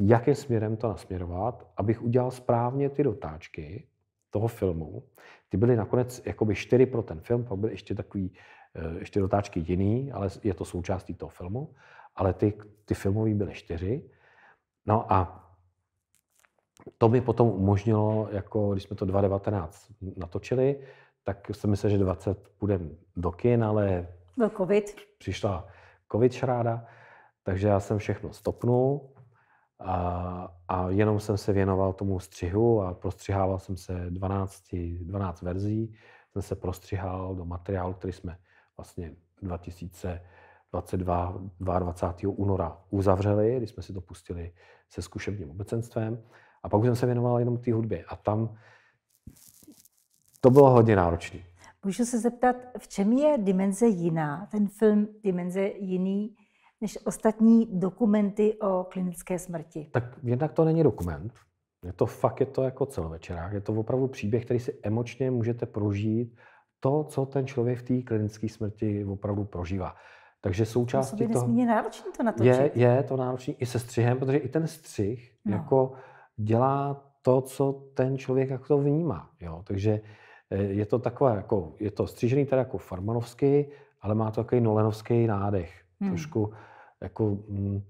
jakým směrem to nasměrovat, abych udělal správně ty dotáčky toho filmu. Ty byly nakonec jakoby čtyři pro ten film, pak byly ještě takový Eh, ještě dotáčky jiný, ale je to součástí toho filmu. Ale ty, ty filmové byly čtyři. No a to mi potom umožnilo, jako když jsme to 2019 natočili, tak jsem myslel, že 20 půjdeme do kin, ale... Byl covid. Přišla covid šráda, takže já jsem všechno stopnul a, a jenom jsem se věnoval tomu střihu a prostřihával jsem se 12, 12 verzí, jsem se prostřihal do materiálu, který jsme vlastně 2022, 22. února uzavřeli, když jsme si to pustili se zkušebním obecenstvem. A pak už jsem se věnoval jenom té hudbě. A tam to bylo hodně náročné. Můžu se zeptat, v čem je dimenze jiná, ten film dimenze jiný, než ostatní dokumenty o klinické smrti? Tak jednak to není dokument. Je to fakt, je to jako celovečerák. Je to opravdu příběh, který si emočně můžete prožít to, co ten člověk v té klinické smrti opravdu prožívá. Takže součástí to Je náročný to natočit. Je, je to náročný i se střihem, protože i ten střih no. jako dělá to, co ten člověk jak to vnímá. Jo? Takže e, je to takové, jako, je to střížený teda jako farmanovský, ale má to takový nolenovský nádech. Hmm. Trošku jako mm,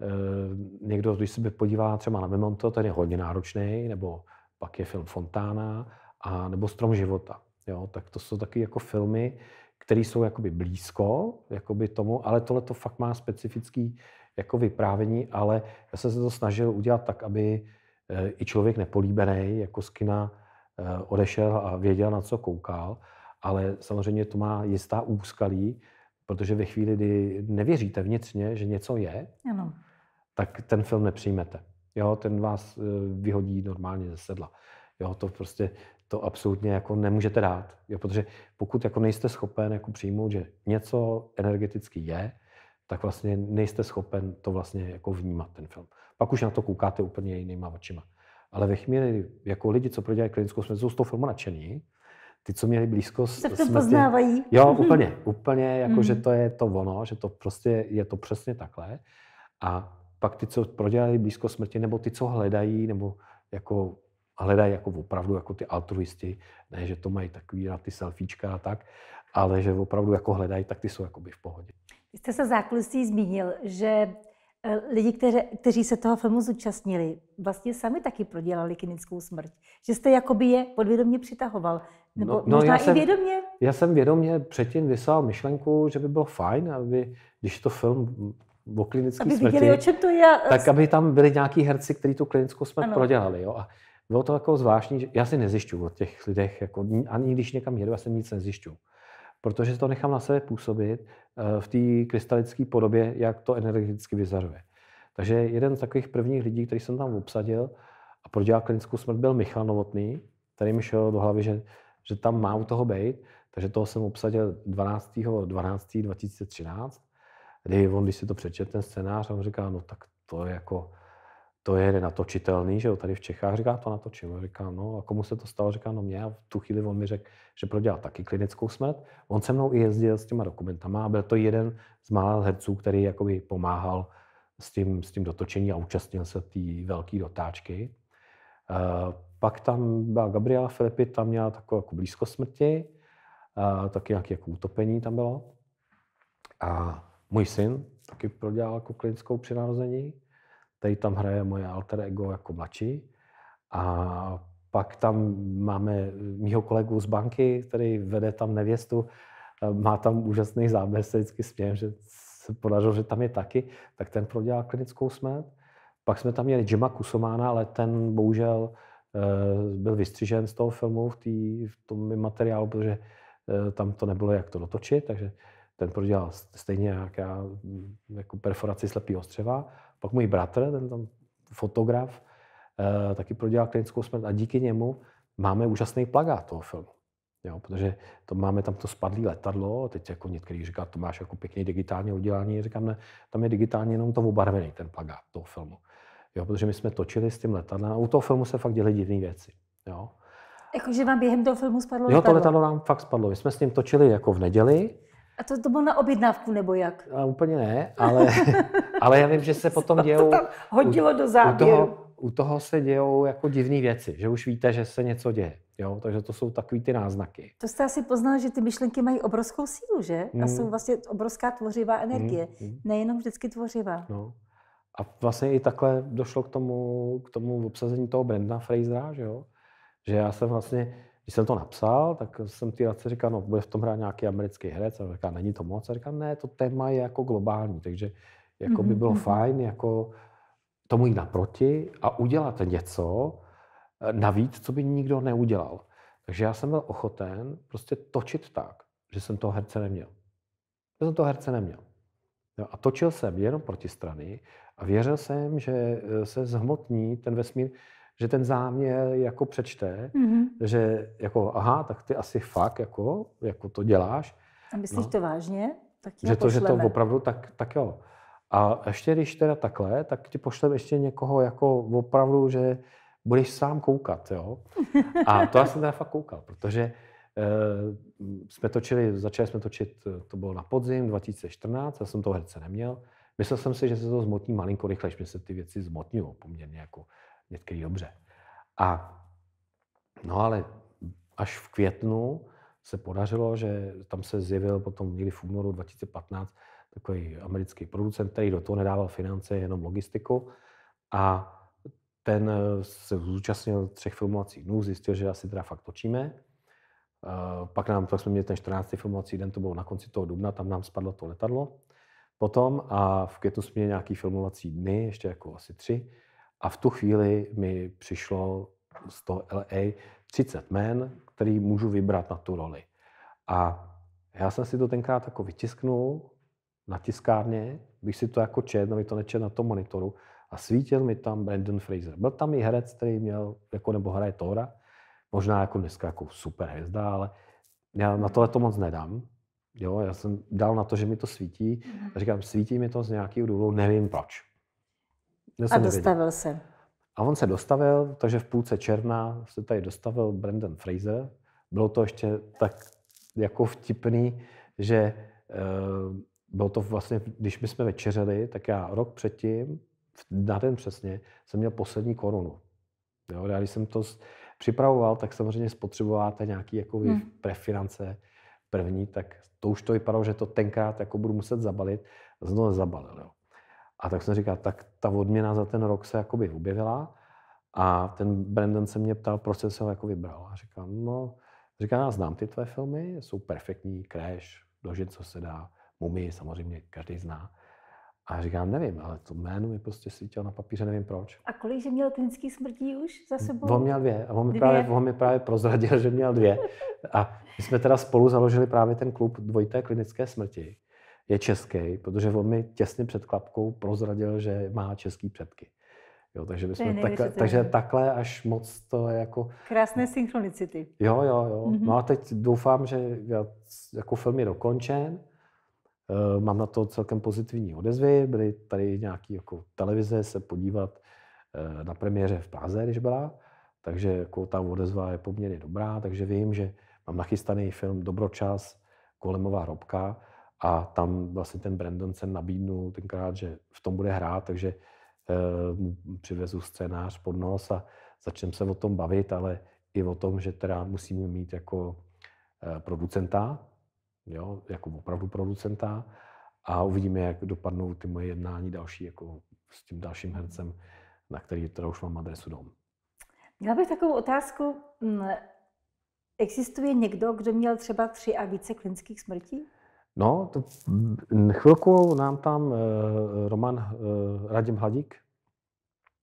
e, někdo, když se podívá třeba na Memento, ten je hodně náročný, nebo pak je film Fontána, a nebo Strom života. Jo, tak to jsou taky jako filmy, které jsou jakoby blízko jakoby tomu, ale tohle to fakt má specifický jako vyprávění, ale já jsem se to snažil udělat tak, aby eh, i člověk nepolíbený jako z kina eh, odešel a věděl, na co koukal, ale samozřejmě to má jistá úskalí, protože ve chvíli, kdy nevěříte vnitřně, že něco je, ano. tak ten film nepřijmete. Jo, ten vás eh, vyhodí normálně ze sedla. Jo, to prostě to absolutně jako nemůžete dát. Jo, protože pokud jako nejste schopen jako přijmout, že něco energeticky je, tak vlastně nejste schopen to vlastně jako vnímat ten film. Pak už na to koukáte úplně jinýma očima. Ale ve chvíli, jako lidi, co prodělají klinickou smrt, jsou z toho filmu nadšení, ty, co měli blízko se to smrti, poznávají. Jo, mhm. úplně, úplně, jako mm že mhm. to je to ono, že to prostě je to přesně takhle. A pak ty, co prodělají blízko smrti, nebo ty, co hledají, nebo jako hledají jako opravdu jako ty altruisti, ne, že to mají takový na ty selfiečka a tak, ale že opravdu jako hledají, tak ty jsou jakoby v pohodě. Vy jste se zákulisí zmínil, že eh, lidi, kteři, kteří se toho filmu zúčastnili, vlastně sami taky prodělali klinickou smrt. Že jste jakoby je podvědomě přitahoval. Nebo no, no, možná já i jsem, vědomě? Já jsem vědomě předtím vysál myšlenku, že by bylo fajn, aby když to film o klinické aby smrti, viděli, o čem to je. tak aby tam byli nějaký herci, kteří tu klinickou smrt ano. prodělali. Jo? A bylo to jako zvláštní, že já si nezjišťu o těch lidech, jako, ani když někam jedu, já si nic nezjišťu. Protože to nechám na sebe působit eh, v té krystalické podobě, jak to energeticky vyzařuje. Takže jeden z takových prvních lidí, který jsem tam obsadil a prodělal klinickou smrt, byl Michal Novotný, který mi šel do hlavy, že, že tam má u toho být. Takže toho jsem obsadil 12. 12. 2013, kdy on, když si to přečet, ten scénář, on říká, no tak to je jako, to je nenatočitelný, že jo, tady v Čechách, říká, to natočím. Říká, no a komu se to stalo? Říká, no mě a v tu chvíli on mi řekl, že prodělal taky klinickou smrt. On se mnou i jezdil s těma dokumentama a byl to jeden z mála herců, který jakoby pomáhal s tím, s tím dotočení a účastnil se té velké dotáčky. Uh, pak tam byla Gabriela Filipi, tam měla takovou jako blízko smrti, uh, taky nějaké jako utopení tam bylo. A můj syn taky prodělal jako klinickou při narození. Tady tam hraje moje alter ego jako mladší. A pak tam máme mýho kolegu z banky, který vede tam nevěstu. Má tam úžasný záběr, se vždycky smějem, že se podařilo, že tam je taky. Tak ten prodělal klinickou smrt. Pak jsme tam měli Jima Kusomána, ale ten bohužel eh, byl vystřižen z toho filmu v, tý, v tom materiálu, protože eh, tam to nebylo jak to dotočit, takže ten prodělal stejně jak já, mm, jako perforaci slepý ostřeva. Pak můj bratr, ten tam fotograf, eh, taky prodělal klinickou smrt a díky němu máme úžasný plagát toho filmu. Jo, protože to máme tam to spadlé letadlo, teď jako některý říká, to máš jako pěkně digitálně udělání, říkám, ne, tam je digitálně jenom to obarvený, ten plagát toho filmu. Jo, protože my jsme točili s tím letadlem a u toho filmu se fakt děly divné věci. Jo. Jakože vám během toho filmu spadlo jo, letadlo? Jo, to letadlo nám fakt spadlo. My jsme s ním točili jako v neděli, a to, to bylo na objednávku nebo jak? A úplně ne, ale, ale já vím, že se potom dějou... To tam hodilo u, do záběru. U toho, u toho se dějou jako divné věci, že už víte, že se něco děje. Jo? Takže to jsou takový ty náznaky. To jste asi poznal, že ty myšlenky mají obrovskou sílu, že? Hmm. A jsou vlastně obrovská tvořivá hmm, energie. Hmm. Nejenom vždycky tvořivá. No. A vlastně i takhle došlo k tomu, k tomu obsazení toho Brenda Frasera, že jo? Že já jsem vlastně když jsem to napsal, tak jsem ty radce říkal, no bude v tom hrát nějaký americký herec a říkal, není to moc. A říkám, ne, to téma je jako globální, takže jako by mhm, bylo mm-hmm. fajn jako tomu jít naproti a udělat něco eh, navíc, co by nikdo neudělal. Takže já jsem byl ochoten prostě točit tak, že jsem toho herce neměl. že jsem toho herce neměl. Jo, a točil jsem jenom proti strany a věřil jsem, že eh, se zhmotní ten vesmír že ten záměr jako přečte, mm-hmm. že jako aha, tak ty asi fakt jako, jako to děláš. A myslíš no. to vážně? Tak že to, pošleme. že to opravdu, tak, tak jo. A ještě když teda takhle, tak ti pošlem ještě někoho jako opravdu, že budeš sám koukat, jo. A to já jsem teda fakt koukal, protože e, jsme točili, začali jsme točit, to bylo na podzim 2014, já jsem toho herce neměl. Myslel jsem si, že se to zmotní malinko rychle, že se ty věci zmotňují poměrně jako některý dobře. A no ale až v květnu se podařilo, že tam se zjevil potom někdy v únoru 2015 takový americký producent, který do toho nedával finance, jenom logistiku. A ten se zúčastnil třech filmovacích dnů, zjistil, že asi teda fakt točíme. Eh, pak nám, pak jsme měli ten 14. filmovací den, to bylo na konci toho dubna, tam nám spadlo to letadlo. Potom a v květnu jsme měli nějaký filmovací dny, ještě jako asi tři. A v tu chvíli mi přišlo z toho LA 30 men, který můžu vybrat na tu roli. A já jsem si to tenkrát jako vytisknul na tiskárně, bych si to jako čet, nebo to nečet na tom monitoru, a svítil mi tam Brandon Fraser. Byl tam i herec, který měl, jako nebo hraje Tora, možná jako dneska jako super hvězda, ale já na tohle to moc nedám. Jo, já jsem dal na to, že mi to svítí. Mhm. A říkám, svítí mi to z nějakého důvodu, nevím proč. Já jsem a dostavil se. A on se dostavil, takže v půlce června se tady dostavil Brandon Fraser. Bylo to ještě tak jako vtipný, že e, bylo to vlastně, když my jsme večeřeli, tak já rok předtím, na den přesně, jsem měl poslední korunu. Jo, já když jsem to připravoval, tak samozřejmě spotřebováte nějaké jako hmm. prefinance první, tak to už to vypadalo, že to tenkrát jako budu muset zabalit, znovu zabalil. Jo. A tak jsem říkal, tak ta odměna za ten rok se jakoby objevila a ten Brandon se mě ptal, proč jsem se ho jako vybral. A říkal, no, říkal, já znám ty tvoje filmy, jsou perfektní, Crash, dožit, co se dá, Mumy, samozřejmě každý zná. A říkám, nevím, ale to jméno mi prostě svítilo na papíře, nevím proč. A kolik, že měl klinický smrtí už za sebou? On měl dvě. A on mi, Právě, on mi právě prozradil, že měl dvě. A my jsme teda spolu založili právě ten klub dvojité klinické smrti je český, protože on mi těsně před klapkou prozradil, že má český předky. Jo, takže, bychom tak, takže takhle až moc to je jako... Krásné synchronicity. Jo, jo, jo. Mm-hmm. No a teď doufám, že já, jako film je dokončen, eh, mám na to celkem pozitivní odezvy, byly tady nějaké jako televize se podívat eh, na premiéře v Praze, když byla, takže jako ta odezva je poměrně dobrá, takže vím, že mám nachystaný film Dobročas, Kolemová hrobka, a tam vlastně ten Brandon se nabídnul tenkrát, že v tom bude hrát, takže eh, mu přivezu scénář pod nos a začneme se o tom bavit, ale i o tom, že teda musíme mít jako eh, producenta, jo, jako opravdu producenta a uvidíme, jak dopadnou ty moje jednání další jako s tím dalším hercem, na který teda už mám adresu dom. Měla bych takovou otázku. Mm, existuje někdo, kdo měl třeba tři a více klinických smrtí? No, to chvilku nám tam eh, Roman eh, Radim Hladík,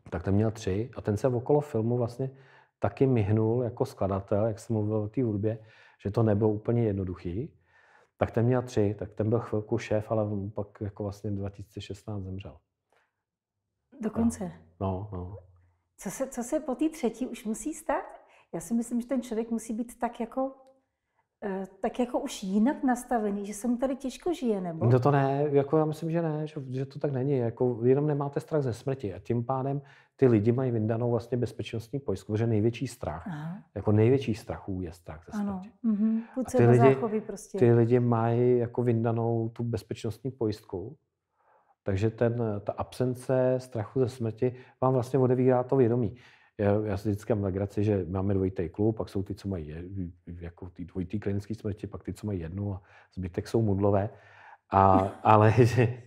tak ten měl tři a ten se okolo filmu vlastně taky myhnul jako skladatel, jak jsem mluvil o té hudbě, že to nebylo úplně jednoduchý. Tak ten měl tři, tak ten byl chvilku šéf, ale pak jako vlastně 2016 zemřel. Dokonce. No, no. no. Co, se, co se po té třetí už musí stát? Já si myslím, že ten člověk musí být tak jako Eh, tak jako už jinak nastavený, že se mu tady těžko žije, nebo? No to ne, jako já myslím, že ne, že, že to tak není, jako jenom nemáte strach ze smrti a tím pádem ty lidi mají vyndanou vlastně bezpečnostní pojistku, protože největší strach, Aha. jako největší strachů je strach ze smrti. Ano. Mm-hmm. A ty, lidi, prostě. ty lidi mají jako vyndanou tu bezpečnostní pojistku, takže ten, ta absence strachu ze smrti vám vlastně odevírá to vědomí já, já si vždycky mám legraci, že máme dvojitý klub, pak jsou ty, co mají jako ty dvojitý klinický smrti, pak ty, co mají jednu a zbytek jsou mudlové. A, ale že,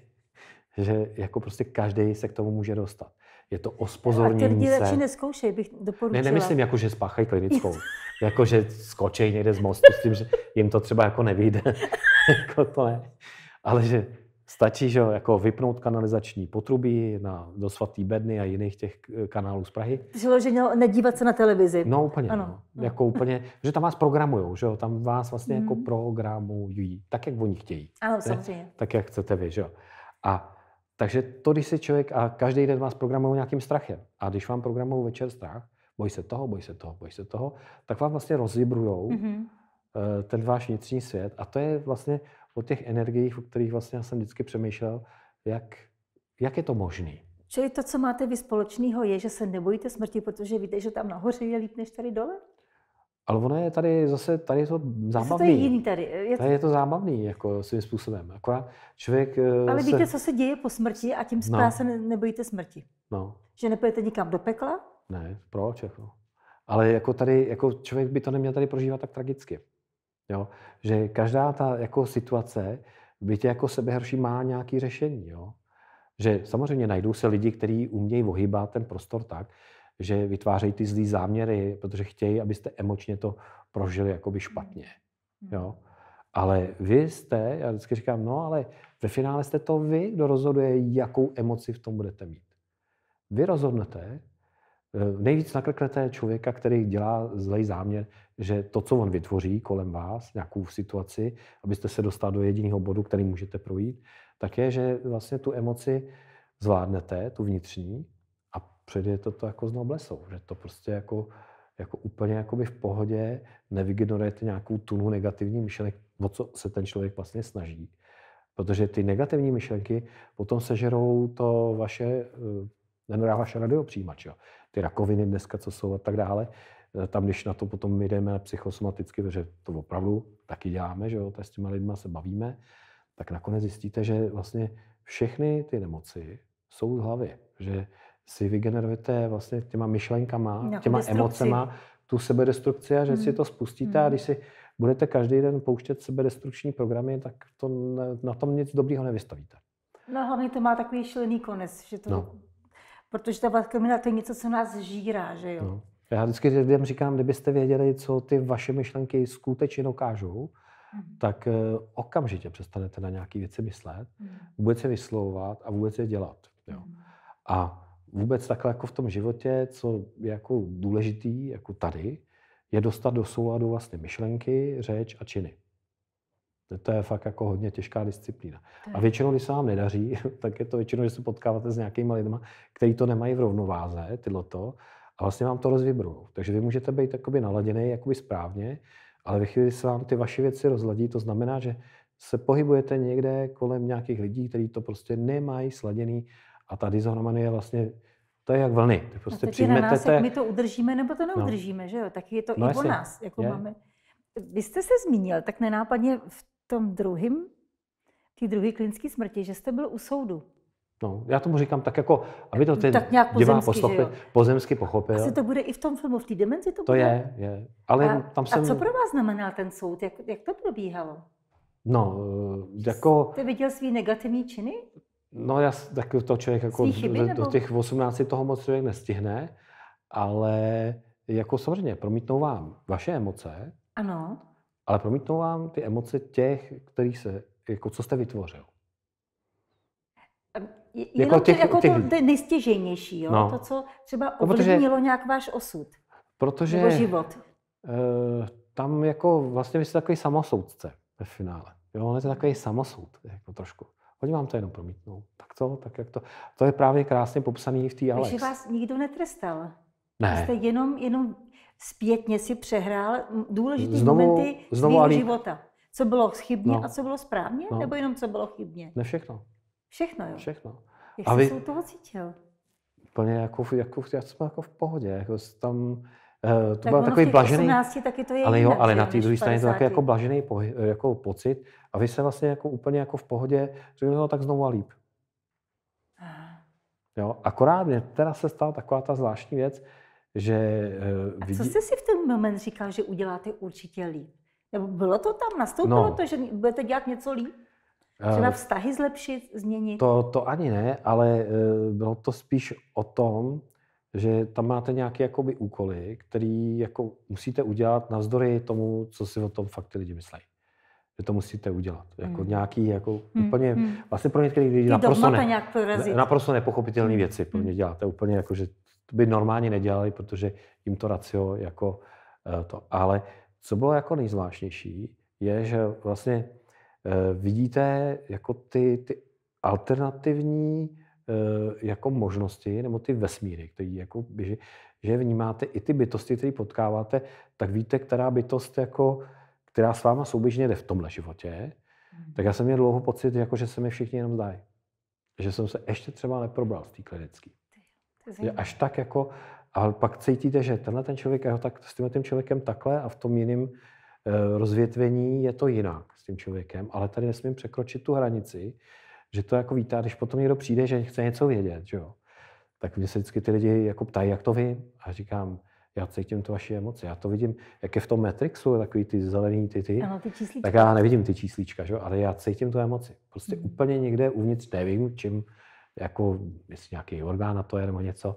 že jako prostě každý se k tomu může dostat. Je to ospozornění se. A ty lidi radši neskoušej, bych doporučila. Ne, nemyslím jako, že spáchají klinickou. jako, že skočej někde z mostu s tím, že jim to třeba jako nevyjde. jako to ne. Ale že Stačí, že jako vypnout kanalizační potrubí na, do svatý bedny a jiných těch eh, kanálů z Prahy. Že nedívat se na televizi. No úplně, ano. No. Jako úplně, že tam vás programujou, že jo, tam vás vlastně mm. jako mhm. programují, tak, jak oni chtějí. Ano, ne? samozřejmě. Tak, jak chcete vy, že jo. A takže to, když si člověk, a každý den vás programují nějakým strachem, a když vám programují večer strach, boj se toho, boj se toho, boj se toho, tak vám vlastně rozvibrujou mm-hmm. ten váš vnitřní svět a to je vlastně o těch energiích, o kterých vlastně já jsem vždycky přemýšlel, jak, jak je to možné? Čili to, co máte vy společného, je, že se nebojíte smrti, protože víte, že tam nahoře je líp než tady dole? Ale ono je tady zase, tady je to zábavný. To je jiný tady. Je to... Tady je to zábavný, jako svým způsobem. Akorát člověk... Eh, Ale se... víte, co se děje po smrti a tím no. se nebojíte smrti. No. Že nepojete nikam do pekla? Ne, proč? Jako? Ale jako tady, jako člověk by to neměl tady prožívat tak tragicky. Jo? Že každá ta jako situace, bytě jako sebehorší, má nějaké řešení. Jo? Že samozřejmě najdou se lidi, kteří umějí ohýbat ten prostor tak, že vytvářejí ty zlý záměry, protože chtějí, abyste emočně to prožili jakoby mm-hmm. špatně. Mm-hmm. Jo? Ale vy jste, já vždycky říkám, no ale ve finále jste to vy, kdo rozhoduje, jakou emoci v tom budete mít. Vy rozhodnete, eh, nejvíc nakrknete člověka, který dělá zlej záměr, že to, co on vytvoří kolem vás, nějakou situaci, abyste se dostali do jediného bodu, který můžete projít, tak je, že vlastně tu emoci zvládnete, tu vnitřní, a přejdete to jako s noblesou, že to prostě jako, jako úplně v pohodě, nevygenerujete nějakou tunu negativních myšlenek, o co se ten člověk vlastně snaží. Protože ty negativní myšlenky potom sežerou to vaše, ten eh, vaše radiopřijímač, jo. ty rakoviny dneska, co jsou a tak dále, Eh, tam, když na to potom jdeme psychosomaticky, protože to opravdu taky děláme, že jo, tak s těma lidma se bavíme, tak nakonec zjistíte, že vlastně všechny ty nemoci jsou z hlavy, že si vygenerujete vlastně těma myšlenkama, no, těma destrukci. emocema tu sebedestrukci a že hmm. si to spustíte hmm. a když si budete každý den pouštět sebedestrukční programy, tak to ne, na tom nic dobrýho nevystavíte. No hlavně to má takový šilený konec, že to... No. Protože ta bílá to je něco, co nás žírá, že jo? No. Já vždycky lidem říkám, kdybyste věděli, co ty vaše myšlenky skutečně dokážou, mm. tak eh, okamžitě přestanete na nějaké věci myslet, mm. vůbec je vyslovovat a vůbec je dělat. Jo. Mhm. A vůbec takhle jako v tom životě, co je jako důležitý, jako tady, je dostat do souladu vlastně myšlenky, řeč a činy. To je fakt jako hodně těžká disciplína. A většinou, když se vám nedaří, tak je to většinou, že se potkáváte s nějakými lidmi, kteří to nemají v rovnováze, tyhle to, a vlastně vám to rozvibrujou. Takže vy můžete být jakoby naladěný jakoby správně, ale ve chvíli, kdy se vám ty vaše věci rozladí, to znamená, že se pohybujete někde kolem nějakých lidí, kteří to prostě nemají sladěný a ta disharmonie je vlastně to je jak vlny. Ty no, prostě no na nás, té... jak my to udržíme nebo to no. neudržíme, no. že jo? Tak je to no i jasně. o nás. Jako máme. Vy jste se zmínil tak nenápadně v tom druhém, ty druhé klinické smrti, že jste byl u soudu. No, já tomu říkám tak jako, aby to ten tak nějak divá pozemsky, pozemsky pochopil. Asi to bude i v tom filmu, v té dimenzi to, to bude. To je, je. Ale a, tam jsem... A co pro vás znamená ten soud? Jak, jak to probíhalo? No, jako... Jste viděl svý negativní činy? No, já tak to člověk jako chyby, do, nebo... do těch 18 toho moc člověk nestihne, ale jako samozřejmě promítnou vám vaše emoce. Ano. Ale promítnou vám ty emoce těch, kterých se, jako co jste vytvořil. Jako jenom jako, těch, jako těch... to, nejstěžejnější, jo? No. to, co třeba no, ovlivnilo no, nějak váš osud. Protože nebo život. E, tam jako vlastně vy jste takový samosoudce ve finále. Jo, on je to takový samosoud, jako trošku. Oni vám to jenom promítnou. Tak to, tak jak to. To je právě krásně popsaný v té Alex. Takže vás nikdo netrestal. Ne. Jste jenom, jenom zpětně si přehrál důležité momenty svého života. Co bylo chybně no. a co bylo správně? No. Nebo jenom co bylo chybně? Ne všechno. Všechno, jo? Všechno. Jak a jsi vy... se toho cítil? Úplně jako, jako, já jsem jako v pohodě. Jako tam, eh, to tak byl takový blažený, 18, taky to je ale jo, ale na té druhé straně to taky jako blažený po, jako pocit a vy se vlastně jako úplně jako v pohodě řeknete, no tak znovu a líp. Ah. Jo, akorát mě teda se stala taková ta zvláštní věc, že... A eh, vidí... A co jste si v ten moment říkal, že uděláte určitě líp? Nebo bylo to tam? Nastoupilo no. to, že budete dělat něco líp? Třeba eh, vztahy zlepšit, změnit? To, to ani ne, ale eh, bylo to spíš o tom, že tam máte nějaké jakoby úkoly, které jako musíte udělat navzdory tomu, co si o tom fakt ty lidi myslí. Že to musíte udělat. Jako hmm. nějaký, jako hmm. úplně, hmm. vlastně pro některé lidi naprosto, ne, naprosto nepochopitelné hmm, věci pro ně hmm. děláte. Úplně jako, že to by normálně nedělali, protože jim to racio jako eh, to. Ale co bylo jako nejzvláštnější, je, že vlastně Eh, vidíte jako ty, ty alternativní eh, jako možnosti nebo ty vesmíry, který jako běží, že vnímáte i ty bytosti, které potkáváte, tak víte, která bytost, jako, která s váma souběžně jde v tomhle životě, mm. tak já jsem měl dlouho pocit, jako, že se mi všichni jenom zdají. Že jsem se ještě třeba neprobral z té klinické. Že až tak jako, ale pak cítíte, že tenhle ten člověk, jeho tak s tím člověkem takhle a v tom jiným Eh, rozvětvení je to jinak s tím člověkem, ale tady nesmím překročit tu hranici, že to jako vítá, když potom někdo přijde, že chce něco vědět, že jo. Tak mě se vždycky ty lidi jako ptají, jak to vím. A říkám, já cítím to vaše emoce, Já to vidím, jak je v tom Matrixu, takový ty zelený ty ty. Ano, ty Tak já nevidím ty číslička, že? ale já cítím tu emoci. Prostě mm. úplně někde uvnitř nevím, čím, jako, jestli nějaký orgán na to je nebo něco,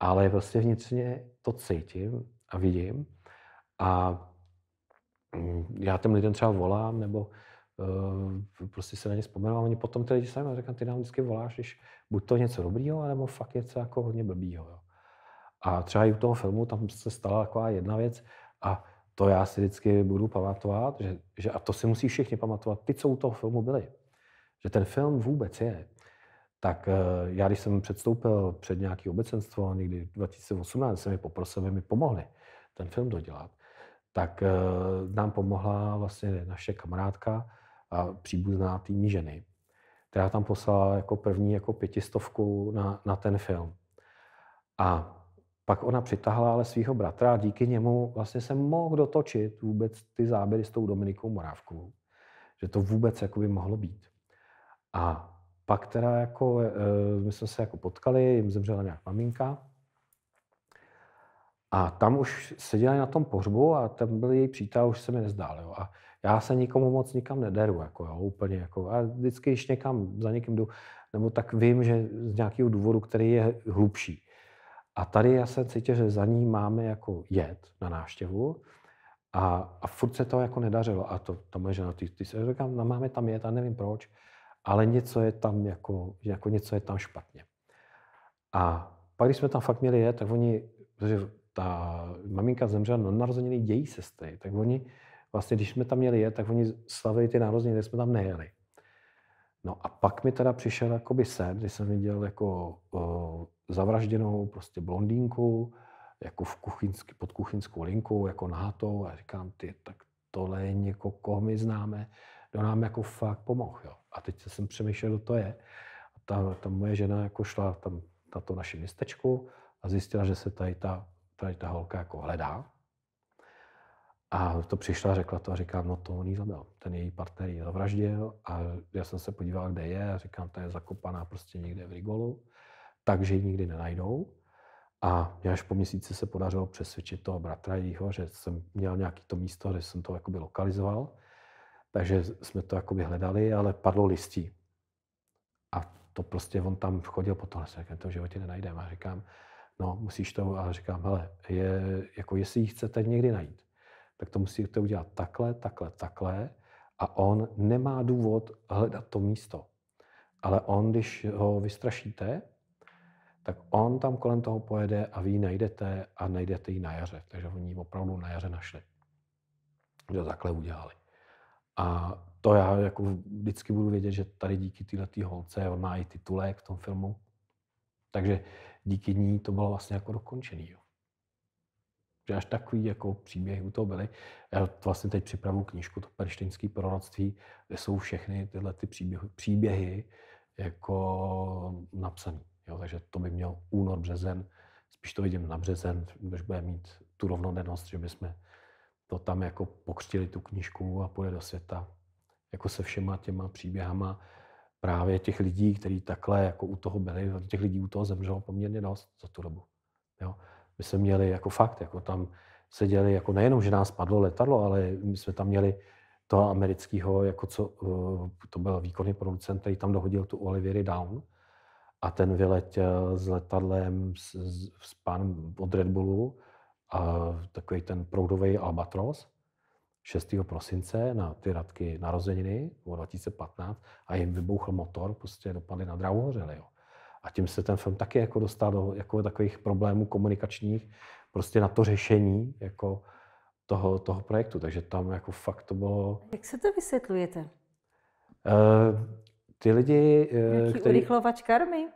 ale prostě vnitřně to cítím a vidím. A Mm, já těm lidem třeba volám, nebo uh, prostě se na ně vzpomenu a oni potom ty lidi sami říkám, ty nám vždycky voláš, když buď to něco dobrýho, nebo fakt něco jako hodně blbýho. Jo. A třeba i u toho filmu tam se stala taková jedna věc a to já si vždycky budu pamatovat, že, že a to si musí všichni pamatovat, ty, co u toho filmu byli, že ten film vůbec je. Tak uh, já, když jsem předstoupil před nějaký obecenstvo, někdy 2018, jsem je poprosil, aby mi pomohli ten film dodělat tak eh, nám pomohla vlastně naše kamarádka a příbuzná tým ženy, která tam poslala jako první jako pětistovku na, na ten film. A pak ona přitahla ale svého bratra a díky němu vlastně jsem mohl dotočit vůbec ty záběry s tou Dominikou Morávkou, Že to vůbec jako by mohlo být. A pak teda jako, eh, my jsme se jako potkali, jim zemřela nějak maminka a tam už seděli na tom pohřbu a tam byl její přítel, už se mi nezdál. Jo. A já se nikomu moc nikam nederu, jako jo, úplně. Jako, a vždycky, když někam za někým jdu, nebo tak vím, že z nějakého důvodu, který je hlubší. A tady já se cítil, že za ní máme jako jet na návštěvu a, a furt se to jako nedařilo. A to, to moje žena, ty, ty se říkám, no máme tam jet a nevím proč, ale něco je tam jako, jako něco je tam špatně. A pak, když jsme tam fakt měli jet, tak oni, protože ta maminka zemřela na narozeniny její sestry, tak oni vlastně, když jsme tam měli jet, tak oni slavili ty narozeniny, jsme tam nejeli. No a pak mi teda přišel jakoby sen, kdy jsem viděl jako uh, zavražděnou prostě blondýnku, jako v kuchyňský, pod kuchyňskou linkou, jako nahatou a říkám, ty, tak tohle je někoho, koho my známe, kdo nám jako fakt pomohl. Jo. A teď jsem přemýšlel, kdo to je. A ta, ta moje žena jako šla tam na to naše městečko a zjistila, že se tady ta tady ta holka jako hledá. A to přišla, řekla to a říkám, no to on jí zabil. Ten její partner ji zavraždil a já jsem se podíval, kde je a říkám, ta je zakopaná prostě někde v Rigolu, takže ji nikdy nenajdou. A mě až po měsíci se podařilo přesvědčit toho bratra jejího, že jsem měl nějaký to místo, že jsem to jakoby lokalizoval. Takže jsme to jakoby hledali, ale padlo listí. A to prostě on tam chodil po tohle, jsem to v životě nenajdeme. A říkám, no musíš to, a říkám, hele, je, jako jestli ji chcete někdy najít, tak to musíte udělat takhle, takhle, takhle a on nemá důvod hledat to místo. Ale on, když ho vystrašíte, tak on tam kolem toho pojede a vy ji najdete a najdete ji na jaře. Takže oni ji opravdu na jaře našli. Že to takhle udělali. A to já jako vždycky budu vědět, že tady díky této holce, on má i titulek v tom filmu. Takže díky ní to bylo vlastně jako dokončený. Jo. Že až takový jako příběhy u toho byly. Já vlastně teď připravu knížku, to perštinské proroctví, kde jsou všechny tyhle ty příběhy, příběhy jako napsaný. Jo, takže to by měl únor, březen, spíš to vidím na březen, když bude mít tu rovnodennost, že bychom to tam jako pokřtili tu knížku a půjde do světa jako se všema těma příběhama právě těch lidí, kteří takhle jako u toho byli, těch lidí u toho zemřelo poměrně dost za tu dobu. Jo? My jsme měli jako fakt, jako tam seděli, jako nejenom, že nás padlo letadlo, ale my jsme tam měli toho amerického, jako co, eh, to byl výkonný producent, který tam dohodil tu Oliviery Down a ten vyletěl s letadlem s, s, s pánem od Red Bullu a takový ten proudový Albatros 6. prosince na ty radky narozeniny, nebo 2015, a jim vybuchl motor, prostě dopadli na drahu hořeli. Jo. A tím se ten film taky jako dostal do jako takových problémů komunikačních, prostě na to řešení jako toho, toho projektu. Takže tam jako fakt to bylo... Jak se to vysvětlujete? Uh, ty lidi... Uh, eh, Jaký který... urychlovač karmy?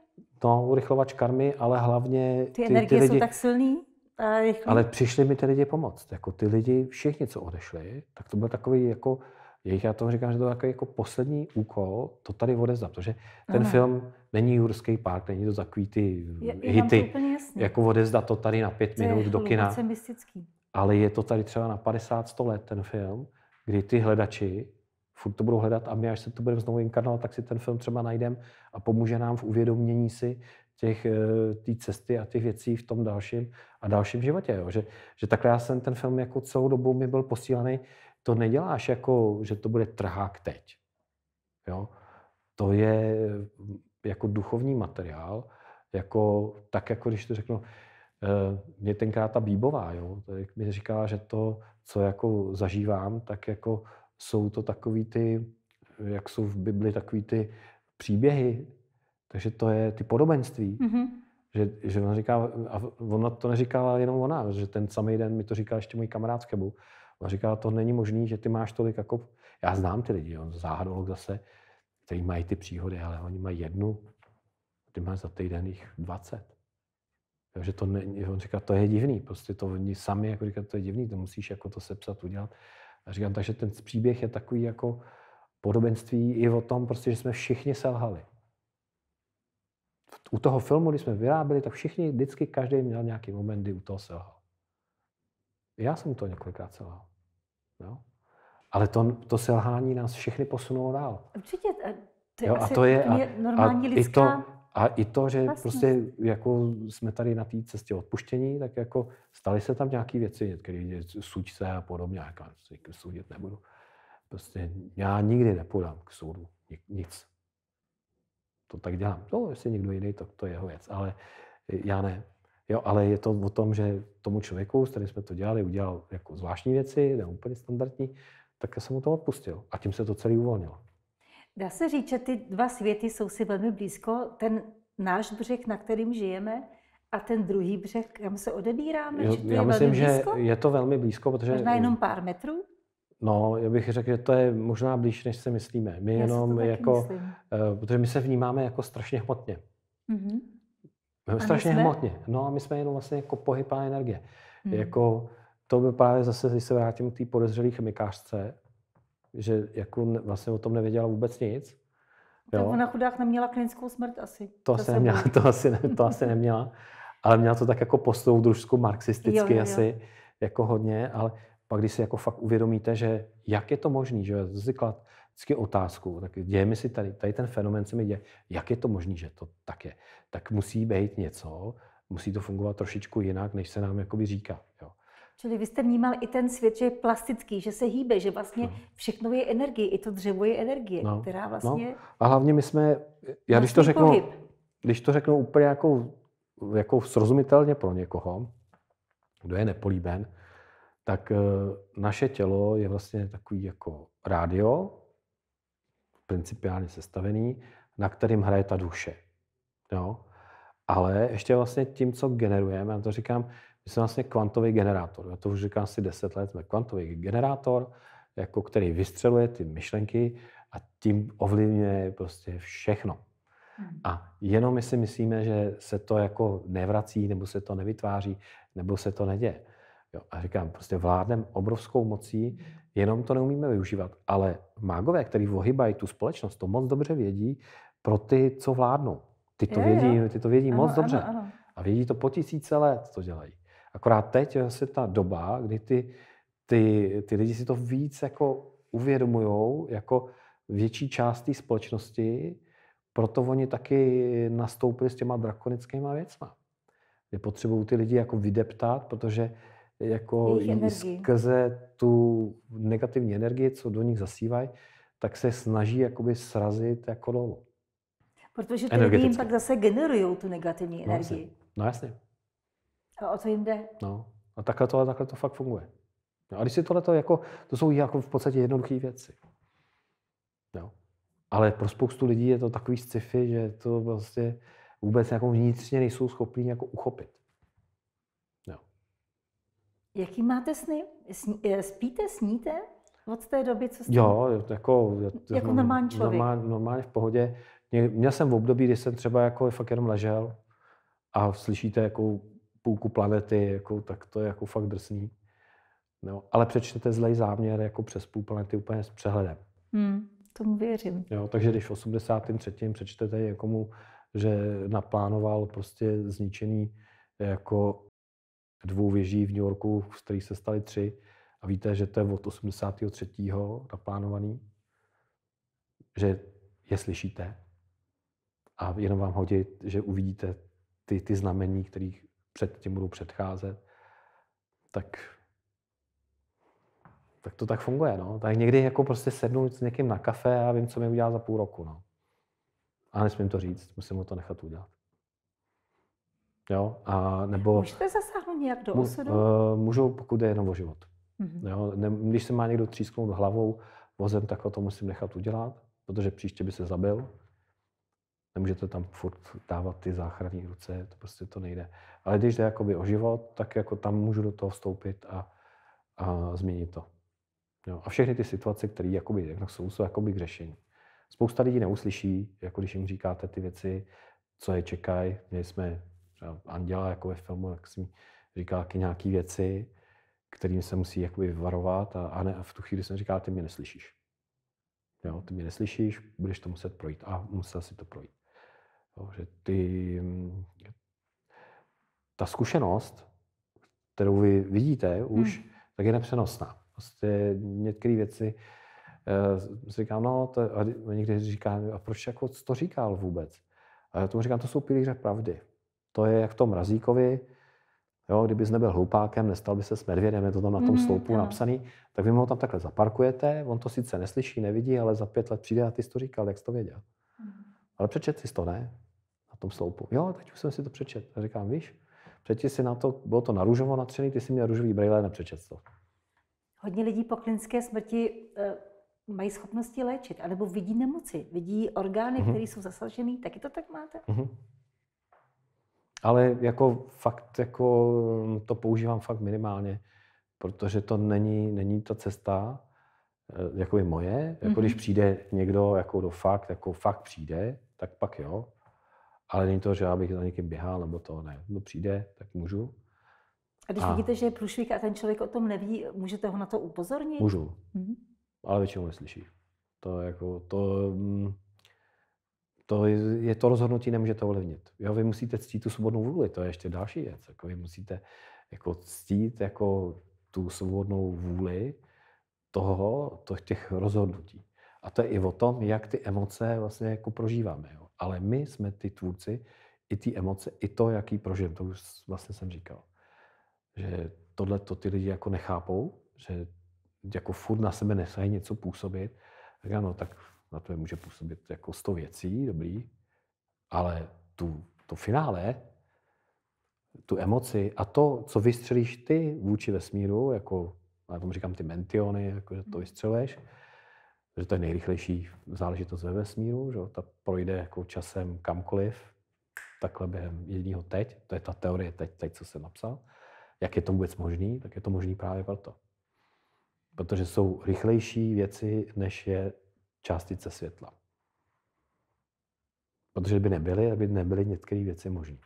No, urychlovač karmy, ale hlavně... Ty, ty energie ty lidi, jsou tak silný? Jako- Ale přišli mi ty lidi pomoct. Jako ty lidi, všichni, co odešli, tak to byl takový jako, já tomu říkám, že to byl takový jako poslední úkol to tady odezdat, protože ten ano. film není Jurský park, není to takový ty je, hity, to jako odezdat to tady na pět to minut do kina. Ale je to tady třeba na 50-100 let ten film, kdy ty hledači furt to budou hledat a my, až se to budeme znovu inkarnovat, tak si ten film třeba najdem a pomůže nám v uvědomění si, těch, eh, té cesty a těch věcí v tom dalším a dalším životě. Jo. Že, že takhle já jsem ten film jako celou dobu mi byl posílaný. To neděláš jako, že to bude trhák teď. Jo. To je eh, jako duchovní materiál, jako, tak jako když to řeknu, eh, mě tenkrát ta Bíbová, jo, tak mi říkala, že to, co jako zažívám, tak jako jsou to takový ty, jak jsou v Bibli takový ty příběhy, takže to je ty podobenství, mm-hmm. že, že ona říká, a ona to neříkala jenom ona, že ten samý den mi to říká ještě můj kamarád z Kebu. Ona říkala, to není možné, že ty máš tolik jako... Já znám ty lidi, on záhadolog zase, který mají ty příhody, ale oni mají jednu, ty máš za týden jich 20. Takže to není, on říká, to je divný, prostě to oni sami jako říká, to je divný, to musíš jako to sepsat, udělat. A říkám, takže ten příběh je takový jako podobenství i o tom, prostě, že jsme všichni selhali u toho filmu, když jsme vyráběli, tak všichni, vždycky každý měl nějaký moment, kdy u toho selhal. Já jsem to několikrát selhal. Jo? Ale to, to selhání nás všechny posunulo dál. Určitě. To je jo, a to je, a, normální a lidská... I to, a i to, že vlastně. prostě jako jsme tady na té cestě odpuštění, tak jako staly se tam nějaké věci, které suď se a podobně, jak já soudit nebudu. Prostě já nikdy nepodám k soudu nic to tak dělám. No, jestli někdo jiný, to, to je jeho věc, ale e, já ne. Jo, ale je to o tom, že tomu člověku, s kterým jsme to dělali, udělal jako zvláštní věci, ne úplně standardní, tak jsem mu to odpustil. A tím se to celý uvolnilo. Dá se říct, že ty dva světy jsou si velmi blízko. Ten náš břeh, na kterým žijeme, a ten druhý břeh, kam se odebíráme? Jo, že to já je myslím, velmi blízko? že je to velmi blízko, protože... Možná jenom pár metrů? No, já bych řekl, že to je možná blíž, než si myslíme. My já jenom jako, myslím. Uh, protože my se vnímáme jako strašně hmotně. Mm-hmm. Strašně jsme... hmotně. No a my jsme jenom vlastně jako pohyb a energie. Mm-hmm. Jako to by právě zase, když se vrátím k té podezřelé chemikářce, že jako vlastně o tom nevěděla vůbec nic. No, jo. Tak ona chudák neměla klinickou smrt asi. To, asi neměla, to, asi, ne, to asi neměla, ale měla to tak jako družskou marxisticky jo, jo, jo. asi jako hodně, ale pak když si jako fakt uvědomíte, že jak je to možné, že jsem vždycky otázku, tak děje mi si tady, tady ten fenomen se mi děje, jak je to možné, že to tak je, tak musí být něco, musí to fungovat trošičku jinak, než se nám jakoby říká. Jo. Čili vy jste vnímal i ten svět, že je plastický, že se hýbe, že vlastně no. všechno je energie, i to dřevo je energie, no. která no. vlastně... No. A hlavně my jsme, já když to řeknu, pohyb. když to řeknu úplně jako, jako srozumitelně pro někoho, kdo je nepolíben, tak eh, naše tělo je vlastně takový jako rádio, principiálně sestavený, na kterým hraje ta duše. Jo? Ale ještě vlastně tím, co generujeme, já to říkám, my jsme vlastně kvantový generátor. Já to už říkám asi 10 let, jsme kvantový generátor, jako který vystřeluje ty myšlenky a tím ovlivňuje prostě všechno. Hmm. A jenom my si myslíme, že se to jako nevrací, nebo se to nevytváří, nebo se to neděje. Jo, a říkám, prostě vládnem obrovskou mocí, jenom to neumíme využívat. Ale mágové, kteří vohybají tu společnost, to moc dobře vědí pro ty, co vládnou. Ty to je, vědí, jo. Ty to vědí ano, moc dobře. Ano. A vědí to po tisíce let, co dělají. Akorát teď se ta doba, kdy ty, ty, ty lidi si to víc jako uvědomují, jako větší část té společnosti, proto oni taky nastoupili s těma drakonickýma věcma. Je potřebují ty lidi jako vydeptat, protože jako skrze tu negativní energii, co do nich zasívají, tak se snaží jakoby srazit jako dolů. Protože ty lidi jim pak zase generují tu negativní energii. No jasně. no jasně. A o co jim jde? No. A takhle to, takhle to fakt funguje. No a když si tohle jako, to jsou jako v podstatě jednoduché věci. Jo. Ale pro spoustu lidí je to takový sci-fi, že to vlastně vůbec jako vnitřně nejsou schopní jako uchopit. Jaký máte sny? Sní, eh, spíte, sníte? Od té doby, co jste... Jo, jako... Jako normální člověk. Normálně, normálně v pohodě. Měl jsem v období, kdy jsem třeba jako fakt jenom ležel a slyšíte jako půlku planety, jako, tak to je jako fakt drsný. No, ale přečtete zlej záměr jako přes půl planety úplně s přehledem. Hmm, tomu věřím. Jo, takže když v 83. přečtete někomu, že naplánoval prostě zničený jako dvou věží v New Yorku, z kterých se staly tři. A víte, že to je od 83. naplánovaný, že je slyšíte a jenom vám hodit, že uvidíte ty, ty znamení, kterých před tím budou předcházet, tak, tak to tak funguje. No. Tak někdy jako prostě sednu s někým na kafe a vím, co mi udělá za půl roku. No. A nesmím to říct, musím mu to nechat udělat. Jo? A nebo, Můžete zasáhnout nějak do osudu? Eh, můžou, pokud je jenom o život. Mm-hmm. Jo? Ne, když se má někdo třísknout hlavou vozem, tak ho to musím nechat udělat, protože příště by se zabil. Nemůžete tam furt dávat ty záchranné ruce, to prostě to nejde. Ale když jde jakoby o život, tak jako tam můžu do toho vstoupit a, a změnit to. Jo? A všechny ty situace, které jakoby, jak jsou, jsou jakoby k řešení. Spousta lidí neuslyší, jako když jim říkáte ty věci, co je čekají. Měli jsme třeba Anděla jako ve filmu, tak si říká nějaké věci, kterým se musí jakoby vyvarovat a, a, ne, a v tu chvíli jsem říká, ty mě neslyšíš. Jo, ty mě neslyšíš, budeš to muset projít. A musel si to projít. Jo, že ty, mm, ta zkušenost, kterou vy vidíte už, hmm. tak je nepřenosná. Prostě některé věci uh, si říkám, no, to, a někdy říkám, a proč jako to říkal vůbec? A já tomu říkám, to jsou pilíře pravdy. To je jak v tom Razíkovi, jo, Kdyby jsi nebyl hloupákem, nestal by se s medvědem, je to tam na tom mm, sloupu jo. napsaný, tak vy mu ho tam takhle zaparkujete, on to sice neslyší, nevidí, ale za pět let přijde a ty jsi to říkal, jak jsi to věděl. Mm. Ale přečet si to, ne? Na tom sloupu. Jo, teď už jsem si to přečet. A říkám, víš, Předtím si na to, bylo to na růžovo natřený, ty si měl růžový brýle, nepřečet to. Hodně lidí po klinické smrti e, mají schopnosti léčit, anebo vidí nemoci, vidí orgány, mm-hmm. které jsou zasažené. Taky to tak máte? Mm-hmm. Ale jako fakt jako to používám fakt minimálně, protože to není, není ta cesta, eh, jako je moje. Jako mm-hmm. když mhm. přijde někdo jako do fakt, jako fakt přijde, tak pak jo. Ale není to, že já bych za někým běhal, nebo to ne. Kdo přijde, tak můžu. A když a... vidíte, že je průšvík a ten člověk o tom neví, můžete ho na to upozornit? Můžu, mm-hmm. ale většinou neslyší. To jako, to, mm, to je, je to rozhodnutí, nemůžete ovlivnit. Jo, vy musíte ctít tu svobodnou vůli, to je ještě další věc. Jako vy musíte jako ctít jako tu svobodnou vůli toho, to, těch rozhodnutí. A to je i o tom, jak ty emoce vlastně jako prožíváme. Jo. Ale my jsme ty tvůrci i ty emoce, i to, jaký prožijeme. To už vlastně jsem říkal. Že tohle to ty lidi jako nechápou, že jako furt na sebe nesají něco působit, tak ano, tak na to je může působit jako sto věcí, dobrý, ale tu, to finále, tu emoci a to, co vystřelíš ty vůči vesmíru, jako já tomu říkám ty mentiony, jako, že to mhm. vystřeluješ, že to je nejrychlejší záležitost ve vesmíru, že ta projde jako časem kamkoliv, takhle během jediného teď, to je ta teorie teď, teď, co jsem napsal, jak je to vůbec možný, tak je to možný právě proto. Protože jsou rychlejší věci, než je částice světla. Protože by nebyly, aby nebyly některé věci možné.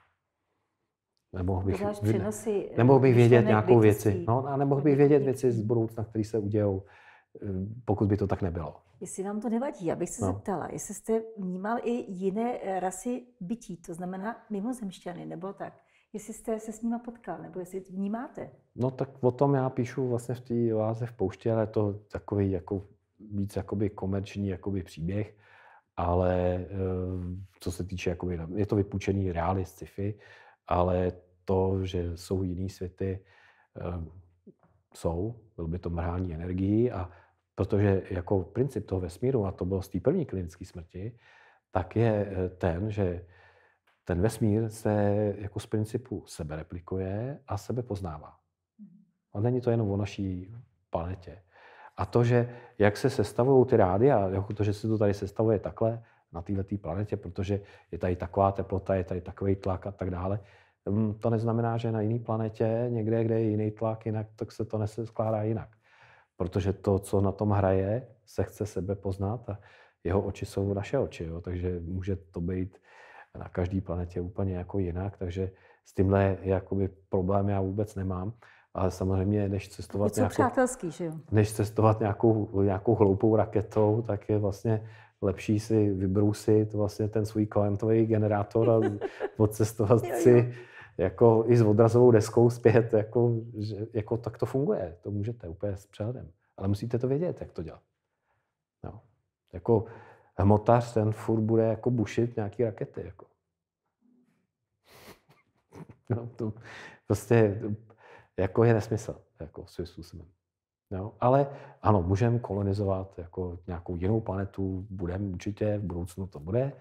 Nemohl bych, eh, nemohl bych vědět nějakou věci. No, a nemohl bych vědět věci z budoucna, které se udějou, eh, pokud by to tak nebylo. Jestli vám to nevadí, já bych se no. zeptala, jestli jste vnímal i jiné eh, rasy bytí, to znamená mimozemšťany, nebo tak. Jestli jste se s nima potkal, nebo jestli vnímáte? No tak o tom já píšu vlastně v té oáze v pouště, ale to takový jako víc jakoby komerční jakoby příběh, ale eh, co se týče, jakoby, je to vypůjčený reály z sci-fi, ale to, že jsou jiný světy, eh, jsou, bylo by to mrhání energií a protože jako princip toho vesmíru, a to bylo z té první klinické smrti, tak je eh, ten, že ten vesmír se jako z principu sebe replikuje a sebe poznává. Mhm. A není to jenom o naší planetě. A to, že jak se sestavují ty rádia, jako to, že se to tady sestavuje takhle na této planetě, protože je tady taková teplota, je tady takový tlak a tak dále, mm, to neznamená, že na jiné planetě, někde, kde je jiný tlak, jinak, tak se to nese skládá jinak. Protože to, co na tom hraje, se chce sebe poznat a jeho oči jsou naše oči, jo? takže může to být na každé planetě úplně jako jinak, takže s tímhle jakoby problém já vůbec nemám ale samozřejmě, než cestovat, nějakou, že jo? než cestovat nějakou, nějakou hloupou raketou, tak je vlastně lepší si vybrousit vlastně ten svůj kvantový generátor a odcestovat si jako i s odrazovou deskou zpět, jako, že, jako tak to funguje. To můžete úplně s přehledem. Ale musíte to vědět, jak to dělat. No. Jako hmotař, ten furt bude jako bušit nějaký rakety. Jako. No, to prostě jako je nesmysl, jako svým způsobem. Jo? Ale ano, můžeme kolonizovat jako nějakou jinou planetu, budeme určitě, v budoucnu to bude,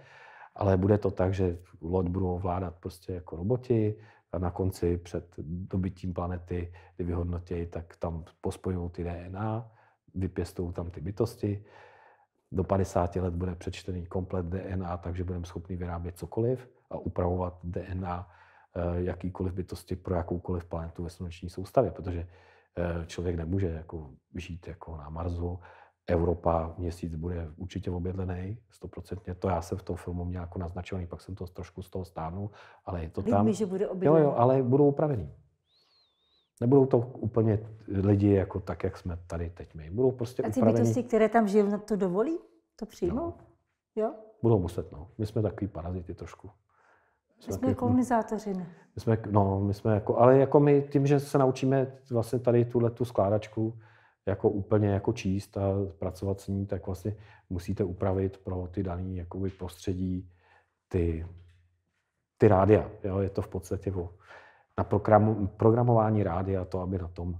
ale bude to tak, že loď budou ovládat prostě jako roboti a na konci před dobytím planety, kdy vyhodnotějí, tak tam pospojují ty DNA, vypěstují tam ty bytosti. Do 50 let bude přečtený komplet DNA, takže budeme schopni vyrábět cokoliv a upravovat DNA Eh, jakýkoliv bytosti pro jakoukoliv planetu ve sluneční soustavě, protože eh, člověk nemůže jako žít jako na Marsu. Evropa měsíc bude určitě obědlený stoprocentně. To já jsem v tom filmu měl jako naznačený, pak jsem to trošku z toho stáhnul, ale je to Líbí tam. Mi, že bude Jo, jo, ale budou upravený. Nebudou to úplně lidi jako tak, jak jsme tady teď my. Budou prostě A ty upravení. bytosti, které tam žijí, to dovolí? To přijmout? No. Jo? Budou muset, no. My jsme takový parazity trošku jsme, jsme jako- kolonizátoři, ne? My jsme, jako- no, my jsme jako, ale jako my tím, že se naučíme vlastně tady tuhle tu skládačku jako úplně jako číst a pracovat s ní, tak vlastně musíte upravit pro ty dané jakoby prostředí ty, ty rádia. Jo? Je to v podstatě o, na programu, programování rádia to, aby na tom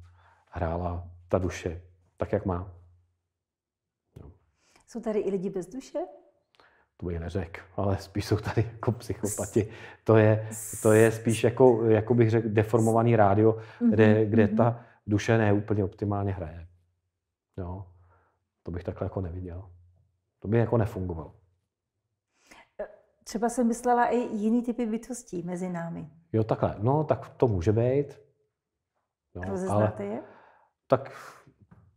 hrála ta duše tak, jak má. Jo. Jsou tady i lidi bez duše? to bych neřekl, ale spíš jsou tady jako psychopati. To je, to je spíš jako, jako bych řekl, deformovaný rádio, kde, mhm, kde mhm. ta duše ne úplně optimálně hraje. Jo. To bych takhle jako neviděl. To by jako nefungovalo. E, třeba jsem myslela i jiný typy bytostí mezi námi. Jo, takhle. No, tak to může být. No, ale, je? Tak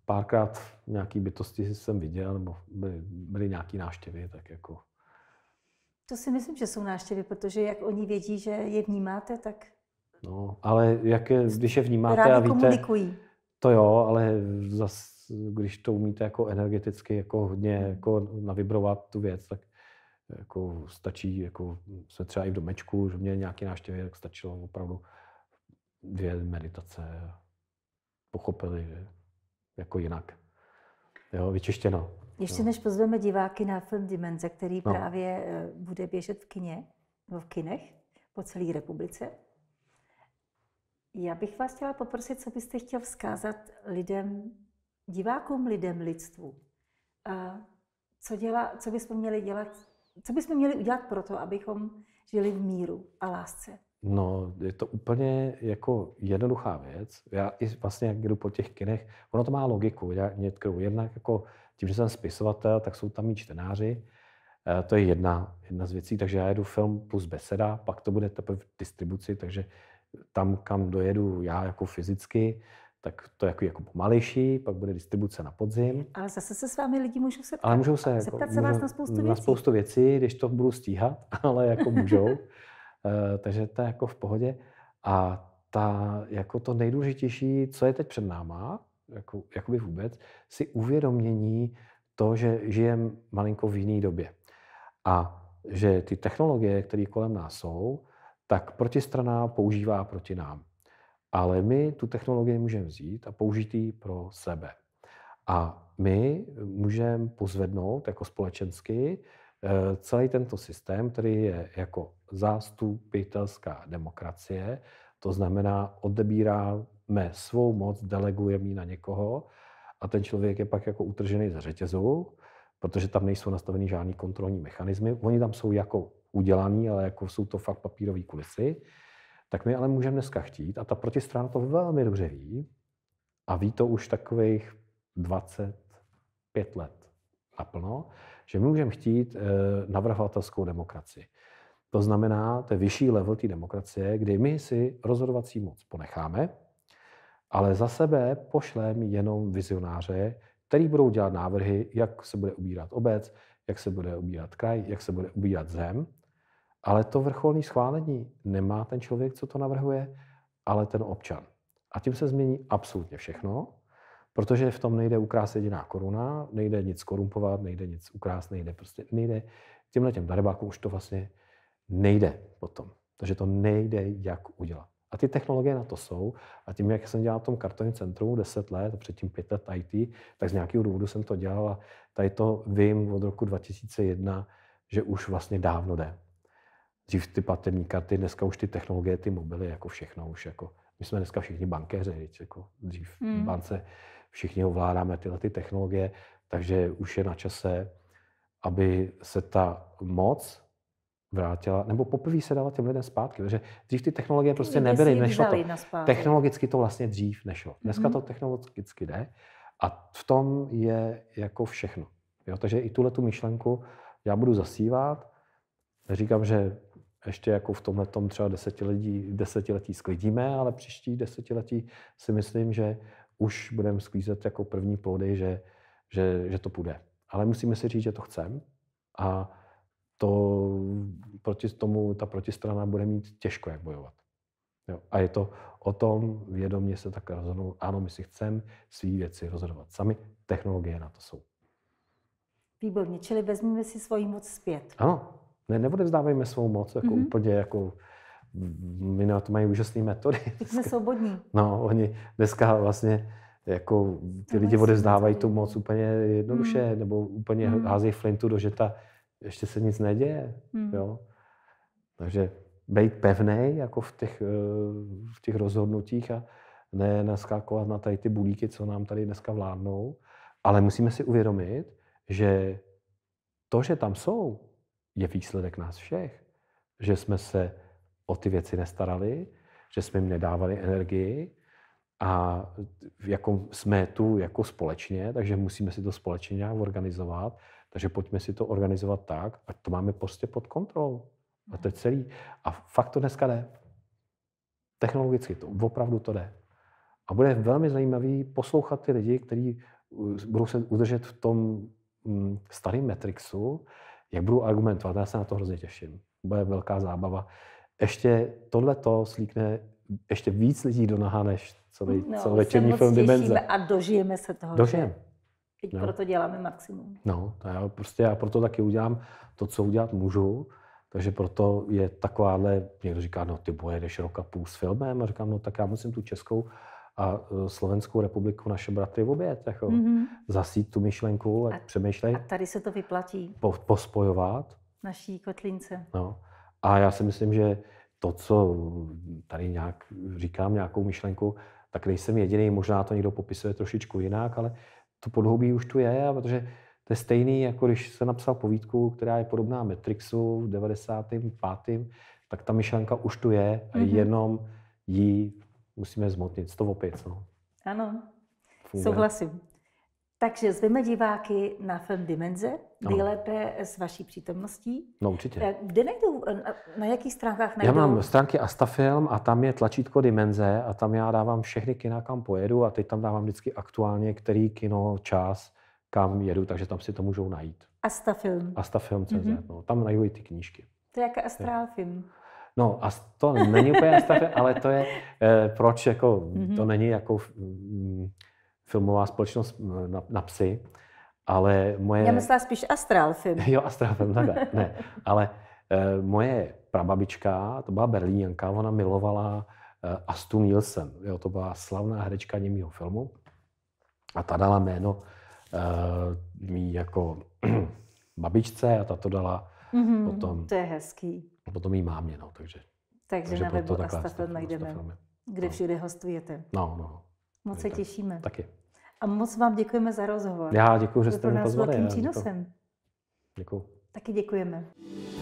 párkrát nějaký bytosti jsem viděl, nebo byly, byly nějaké náštěvy, tak jako to si myslím, že jsou návštěvy, protože jak oni vědí, že je vnímáte, tak... No, ale jak je, když je vnímáte Rádi a víte... komunikují. To jo, ale zase, když to umíte jako energeticky jako hodně jako navibrovat tu věc, tak jako stačí, jako jsme třeba i v domečku, že mě nějaké návštěvy, tak stačilo opravdu dvě meditace. Pochopili, že jako jinak. Jo, vyčištěno. Ještě no. než pozveme diváky na film Dimenze, který no. právě eh, bude běžet v kině, nebo v kinech po celé republice, já bych vás chtěla poprosit, co byste chtěl vzkázat lidem, divákům, lidem, lidstvu. A co, dělá, co bychom měli dělat, co bychom měli udělat pro to, abychom žili v míru a lásce? No, je to úplně jako jednoduchá věc. Já i vlastně, jak jdu po těch kinech, ono to má logiku. Já mě jednak jako tím, že jsem spisovatel, tak jsou tam i čtenáři. Eh, to je jedna, jedna z věcí, takže já jedu film plus beseda, pak to bude teprve v distribuci, takže tam, kam dojedu já jako fyzicky, tak to je jako, jako pomalejší, pak bude distribuce na podzim. Ale zase se s vámi lidi můžou setkat. Ale můžou se, jako, zeptat se můžou, vás na spoustu věcí. Na spoustu věcí, když to budu stíhat, ale jako můžou. uh, takže to je jako v pohodě. A ta, jako to nejdůležitější, co je teď před náma, jako, jakoby vůbec, si uvědomění to, že žijeme malinko v jiné době. A že ty technologie, které kolem nás jsou, tak protistrana používá proti nám. Ale my tu technologii můžeme vzít a použít ji pro sebe. A my můžeme pozvednout jako společensky eh, celý tento systém, který je jako zástupitelská demokracie, to znamená odebírá svou moc, delegujeme na někoho a ten člověk je pak jako utržený ze řetězu, protože tam nejsou nastaveny žádný kontrolní mechanismy. Oni tam jsou jako udělaný, ale jako jsou to fakt papírové kulisy. Tak my ale můžeme dneska chtít, a ta protistrana to velmi dobře ví, a ví to už takových 25 let naplno, že my můžeme chtít eh, navrhovatelskou demokracii. To znamená, to je vyšší level té demokracie, kdy my si rozhodovací moc ponecháme, ale za sebe pošlem jenom vizionáře, který budou dělat návrhy, jak se bude ubírat obec, jak se bude ubírat kraj, jak se bude ubírat zem. Ale to vrcholné schválení nemá ten člověk, co to navrhuje, ale ten občan. A tím se změní absolutně všechno, protože v tom nejde ukrást jediná koruna, nejde nic korumpovat, nejde nic ukrást, nejde prostě, nejde. Tímhle těm darebákům už to vlastně nejde potom. Takže to nejde, jak udělat. A ty technologie na to jsou. A tím, jak jsem dělal v tom kartonní centru 10 let a předtím 5 let IT, tak z nějakého důvodu jsem to dělal a tady to vím od roku 2001, že už vlastně dávno jde. Dřív ty platební karty, dneska už ty technologie, ty mobily, jako všechno už jako. My jsme dneska všichni bankéři, jako dřív hmm. v bance všichni ovládáme tyhle ty technologie, takže už je na čase, aby se ta moc vrátila, nebo poprvé se dala těm lidem zpátky, protože dřív ty technologie prostě Kdyby nebyly, nešlo to. Technologicky to vlastně dřív nešlo. Dneska mm-hmm. to technologicky jde a v tom je jako všechno. Jo, takže i tuhle tu myšlenku já budu zasívat. Říkám, že ještě jako v tomhle tom třeba desetiletí, desetiletí sklidíme, ale příští desetiletí si myslím, že už budeme sklízet jako první plody, že, že, že to půjde. Ale musíme si říct, že to chceme a to proti tomu ta protistrana bude mít těžko, jak bojovat. Jo. A je to o tom vědomě se tak rozhodnout, ano, my si chceme své věci rozhodovat sami, technologie na to jsou. Výborně, čili vezmeme si svoji moc zpět. Ano, ne, neodevzdávejme svou moc, jako mm-hmm. úplně jako my na to mají úžasné metody. Teď jsme svobodní. No, oni dneska vlastně jako ty no, to lidi odevzdávají tu moc úplně jednoduše, mm. nebo úplně mm. házejí flintu do žeta ještě se nic neděje. Hmm. Jo? Takže být pevný jako v těch, eh, v těch rozhodnutích a ne naskákovat na tady ty bulíky, co nám tady dneska vládnou, ale musíme si uvědomit, že to, že tam jsou, je výsledek nás všech. Že jsme se o ty věci nestarali, že jsme jim nedávali energii a jako jsme tu jako společně, takže musíme si to společně nějak organizovat takže pojďme si to organizovat tak, ať to máme prostě pod kontrolou. A to je celý. A fakt to dneska jde. Technologicky to opravdu to jde. A bude velmi zajímavý poslouchat ty lidi, kteří eh, budou se udržet v tom hm, starém Matrixu, jak budou argumentovat. Já se na to hrozně těším. Bude velká zábava. Ještě tohle to slíkne ještě víc lidí do naha, než celý, no, večerní film Dimenze. A dožijeme se toho. Dožijeme. Teď no. proto děláme maximum. No, to já prostě já proto taky udělám to, co udělat můžu. Takže proto je takováhle, někdo říká, no ty pojedeš roka půl s filmem, a říkám, no tak já musím tu Českou a e, Slovenskou republiku naše bratry v obět, jako mm-hmm. zasít tu myšlenku a, a přemýšlej. A tady se to vyplatí. Po, pospojovat. Naší kotlince. No. A já si myslím, že to, co tady nějak říkám, nějakou myšlenku, tak nejsem jediný, možná to někdo popisuje trošičku jinak, ale to podhoubí už tu je, protože to je stejný, jako když se napsal povídku, která je podobná Matrixu v 95. tak ta myšlenka už tu je a mm-hmm. jenom ji musíme zmotnit to opět. No. Ano, Funguje. souhlasím. Takže zveme diváky na film Dimenze, nejlépe s vaší přítomností. No určitě. Eh, kde najdou, eh, na jakých stránkách najdou? Já mám stránky Astafilm a tam je tlačítko Dimenze a tam já dávám všechny kina, kam pojedu a teď tam dávám vždycky aktuálně, který kino, čas, kam jedu, takže tam si to můžou najít. Astafilm. Astafilm.cz, mm-hmm. no, tam najdou i ty knížky. To je jako astrál film. No, a to není úplně astrál ale to je, eh, proč jako, mm-hmm. to není jako, mm, filmová společnost na, na psy, ale moje... Já myslela spíš Astral film. jo, Astral film, ne, no ne. Ale e, moje prababička, to byla Berlínka, ona milovala e, Astu Nielsen. Jo, to byla slavná herečka němýho filmu. A ta dala jméno e, mý jako babičce a ta to dala mm-hmm, potom... To je hezký. Potom jí mámě, no, takže... Takže, takže na webu Asta najdeme, kde no. všude hostujete. No, no. Moc se těšíme. Taky. A moc vám děkujeme za rozhovor. Já děkuji, že jste mě pozvali. To pro nás velkým přínosem. Děkuji. Taky děkujeme.